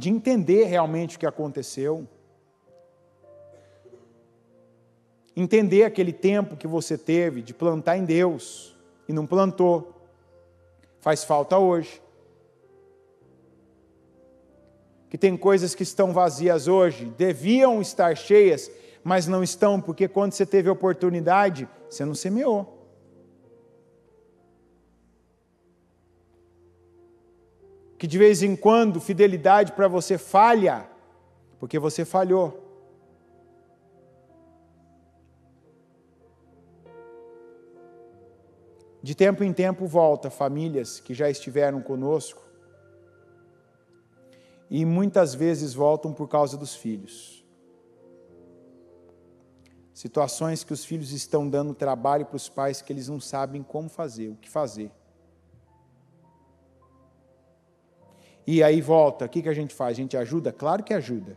de entender realmente o que aconteceu, entender aquele tempo que você teve de plantar em Deus e não plantou, faz falta hoje. Que tem coisas que estão vazias hoje, deviam estar cheias, mas não estão, porque quando você teve a oportunidade, você não semeou. que de vez em quando fidelidade para você falha, porque você falhou. De tempo em tempo volta famílias que já estiveram conosco e muitas vezes voltam por causa dos filhos. Situações que os filhos estão dando trabalho para os pais que eles não sabem como fazer, o que fazer. E aí volta, o que, que a gente faz? A gente ajuda? Claro que ajuda.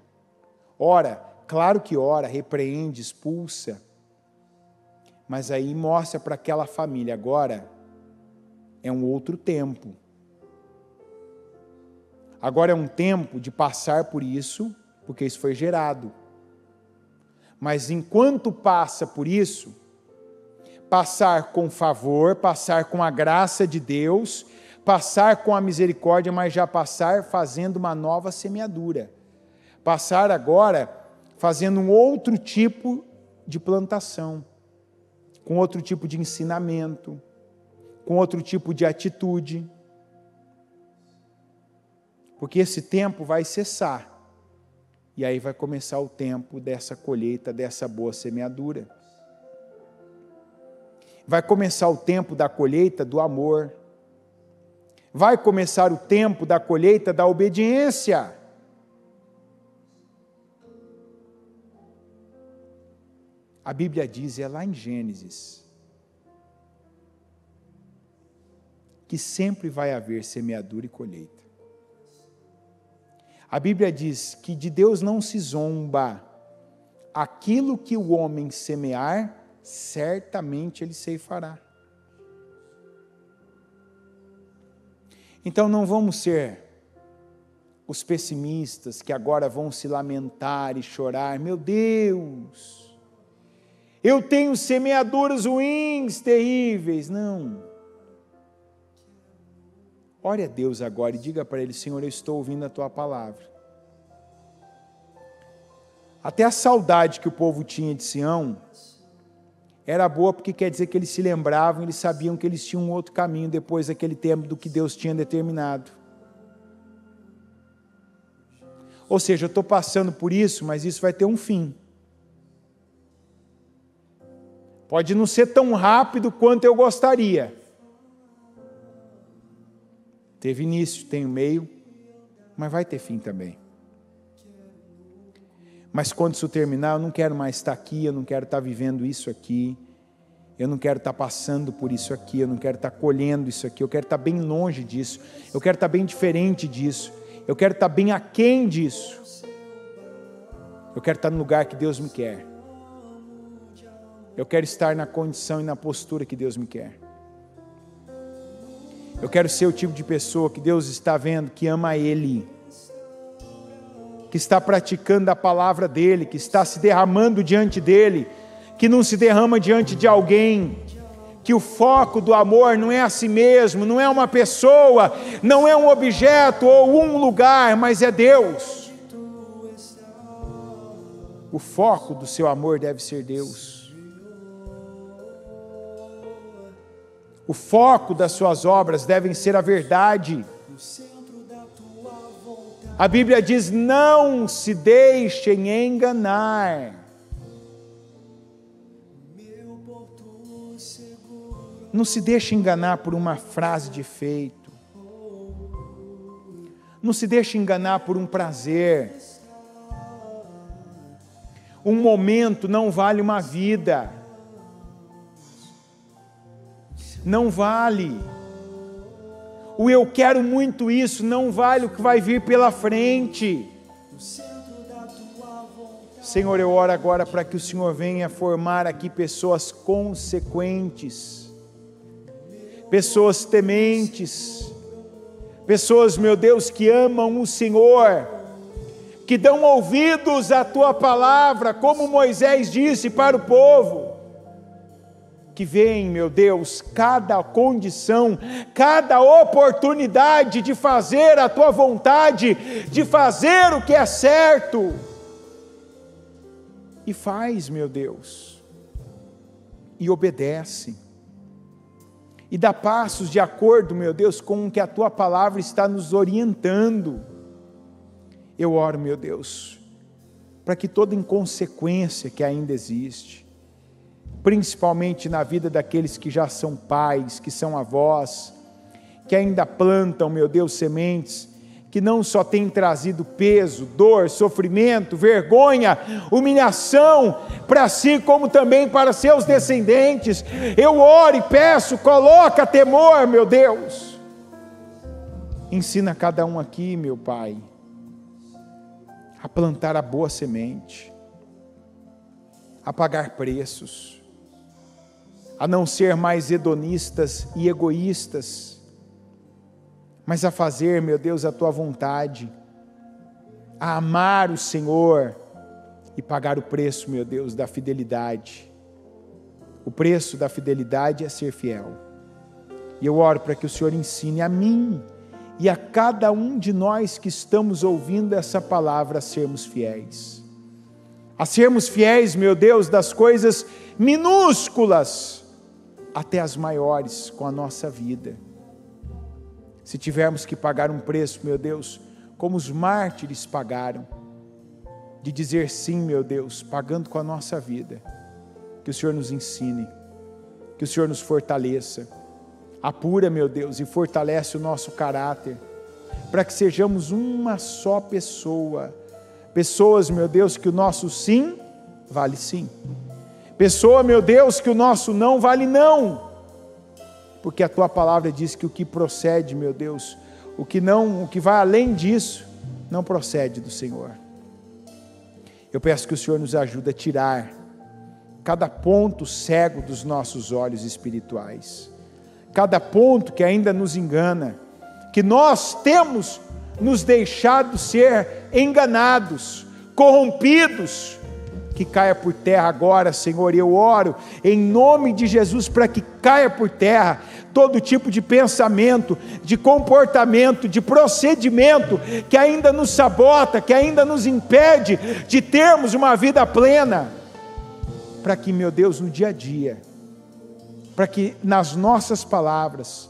Ora, claro que ora, repreende, expulsa. Mas aí mostra para aquela família agora é um outro tempo. Agora é um tempo de passar por isso, porque isso foi gerado. Mas enquanto passa por isso, passar com favor, passar com a graça de Deus Passar com a misericórdia, mas já passar fazendo uma nova semeadura. Passar agora fazendo um outro tipo de plantação, com outro tipo de ensinamento, com outro tipo de atitude. Porque esse tempo vai cessar. E aí vai começar o tempo dessa colheita, dessa boa semeadura. Vai começar o tempo da colheita do amor, vai começar o tempo da colheita da obediência. A Bíblia diz, é lá em Gênesis, que sempre vai haver semeadura e colheita. A Bíblia diz que de Deus não se zomba, aquilo que o homem semear, certamente ele ceifará. Então não vamos ser os pessimistas que agora vão se lamentar e chorar. Meu Deus, eu tenho semeaduras ruins, terríveis. Não. Ore a Deus agora e diga para Ele: Senhor, eu estou ouvindo a Tua palavra. Até a saudade que o povo tinha de Sião era boa porque quer dizer que eles se lembravam, eles sabiam que eles tinham um outro caminho depois daquele tempo do que Deus tinha determinado. Ou seja, eu estou passando por isso, mas isso vai ter um fim. Pode não ser tão rápido quanto eu gostaria. Teve início, tem o meio, mas vai ter fim também mas quando isso terminar, eu não quero mais estar aqui, eu não quero estar vivendo isso aqui, eu não quero estar passando por isso aqui, eu não quero estar colhendo isso aqui, eu quero estar bem longe disso, eu quero estar bem diferente disso, eu quero estar bem aquém disso, eu quero estar no lugar que Deus me quer, eu quero estar na condição e na postura que Deus me quer. Eu quero ser o tipo de pessoa que Deus está vendo, que ama Ele que está praticando a palavra dele, que está se derramando diante dele, que não se derrama diante de alguém, que o foco do amor não é a si mesmo, não é uma pessoa, não é um objeto ou um lugar, mas é Deus. O foco do seu amor deve ser Deus. O foco das suas obras devem ser a verdade a Bíblia diz: não se deixem enganar. Não se deixe enganar por uma frase de feito. Não se deixe enganar por um prazer. Um momento não vale uma vida. Não vale o eu quero muito isso não vale o que vai vir pela frente. Senhor, eu oro agora para que o Senhor venha formar aqui pessoas consequentes, pessoas tementes, pessoas, meu Deus, que amam o Senhor, que dão ouvidos à tua palavra, como Moisés disse para o povo que vem, meu Deus, cada condição, cada oportunidade de fazer a tua vontade, de fazer o que é certo. E faz, meu Deus, e obedece, e dá passos de acordo, meu Deus, com o que a tua palavra está nos orientando. Eu oro, meu Deus, para que toda inconsequência que ainda existe, principalmente na vida daqueles que já são pais, que são avós, que ainda plantam, meu Deus, sementes, que não só têm trazido peso, dor, sofrimento, vergonha, humilhação para si, como também para seus descendentes. Eu oro e peço, coloca temor, meu Deus. Ensina cada um aqui, meu Pai, a plantar a boa semente, a pagar preços a não ser mais hedonistas e egoístas, mas a fazer, meu Deus, a tua vontade, a amar o Senhor e pagar o preço, meu Deus, da fidelidade. O preço da fidelidade é ser fiel. E eu oro para que o Senhor ensine a mim e a cada um de nós que estamos ouvindo essa palavra a sermos fiéis. A sermos fiéis, meu Deus, das coisas minúsculas até as maiores com a nossa vida. Se tivermos que pagar um preço, meu Deus, como os mártires pagaram, de dizer sim, meu Deus, pagando com a nossa vida, que o Senhor nos ensine, que o Senhor nos fortaleça, apura, meu Deus, e fortalece o nosso caráter, para que sejamos uma só pessoa, pessoas, meu Deus, que o nosso sim vale sim. Pessoa, meu Deus, que o nosso não vale não, porque a tua palavra diz que o que procede, meu Deus, o que não, o que vai além disso, não procede do Senhor. Eu peço que o Senhor nos ajude a tirar cada ponto cego dos nossos olhos espirituais, cada ponto que ainda nos engana, que nós temos nos deixado ser enganados, corrompidos que caia por terra agora, Senhor. E eu oro em nome de Jesus para que caia por terra todo tipo de pensamento, de comportamento, de procedimento que ainda nos sabota, que ainda nos impede de termos uma vida plena. Para que, meu Deus, no dia a dia, para que nas nossas palavras,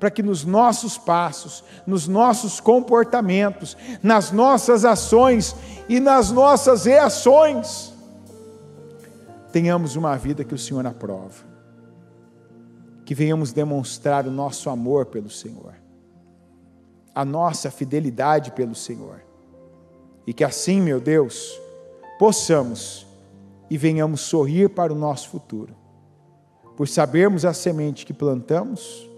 para que nos nossos passos, nos nossos comportamentos, nas nossas ações e nas nossas reações, tenhamos uma vida que o Senhor aprova. Que venhamos demonstrar o nosso amor pelo Senhor, a nossa fidelidade pelo Senhor. E que assim, meu Deus, possamos e venhamos sorrir para o nosso futuro, por sabermos a semente que plantamos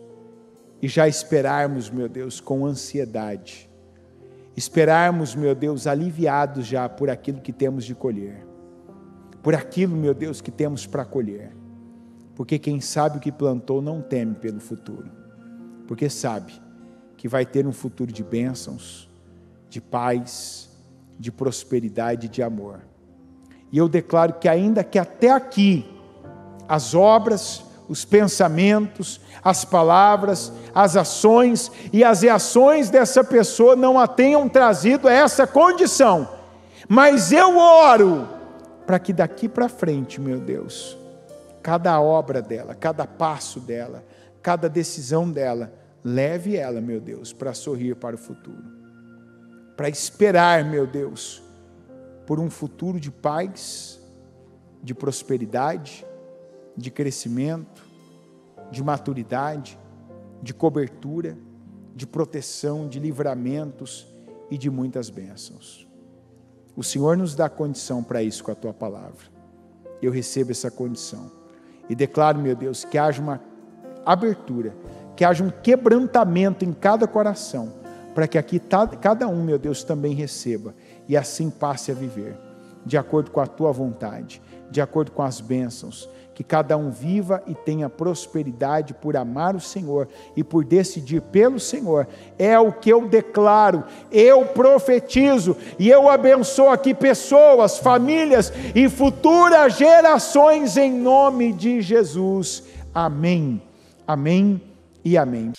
e já esperarmos, meu Deus, com ansiedade, esperarmos, meu Deus, aliviados já por aquilo que temos de colher por aquilo, meu Deus, que temos para colher. Porque quem sabe o que plantou não teme pelo futuro, porque sabe que vai ter um futuro de bênçãos, de paz, de prosperidade, de amor. E eu declaro que, ainda que até aqui, as obras, os pensamentos, as palavras, as ações e as reações dessa pessoa não a tenham trazido a essa condição. Mas eu oro para que daqui para frente, meu Deus, cada obra dela, cada passo dela, cada decisão dela, leve ela, meu Deus, para sorrir para o futuro, para esperar, meu Deus, por um futuro de paz, de prosperidade, de crescimento, de maturidade, de cobertura, de proteção, de livramentos e de muitas bênçãos. O Senhor nos dá condição para isso com a tua palavra. Eu recebo essa condição. E declaro, meu Deus, que haja uma abertura, que haja um quebrantamento em cada coração, para que aqui cada um, meu Deus, também receba e assim passe a viver, de acordo com a tua vontade, de acordo com as bênçãos, que cada um viva e tenha prosperidade por amar o Senhor e por decidir pelo Senhor. É o que eu declaro, eu profetizo e eu abençoo aqui pessoas, famílias e futuras gerações em nome de Jesus. Amém. Amém e amém.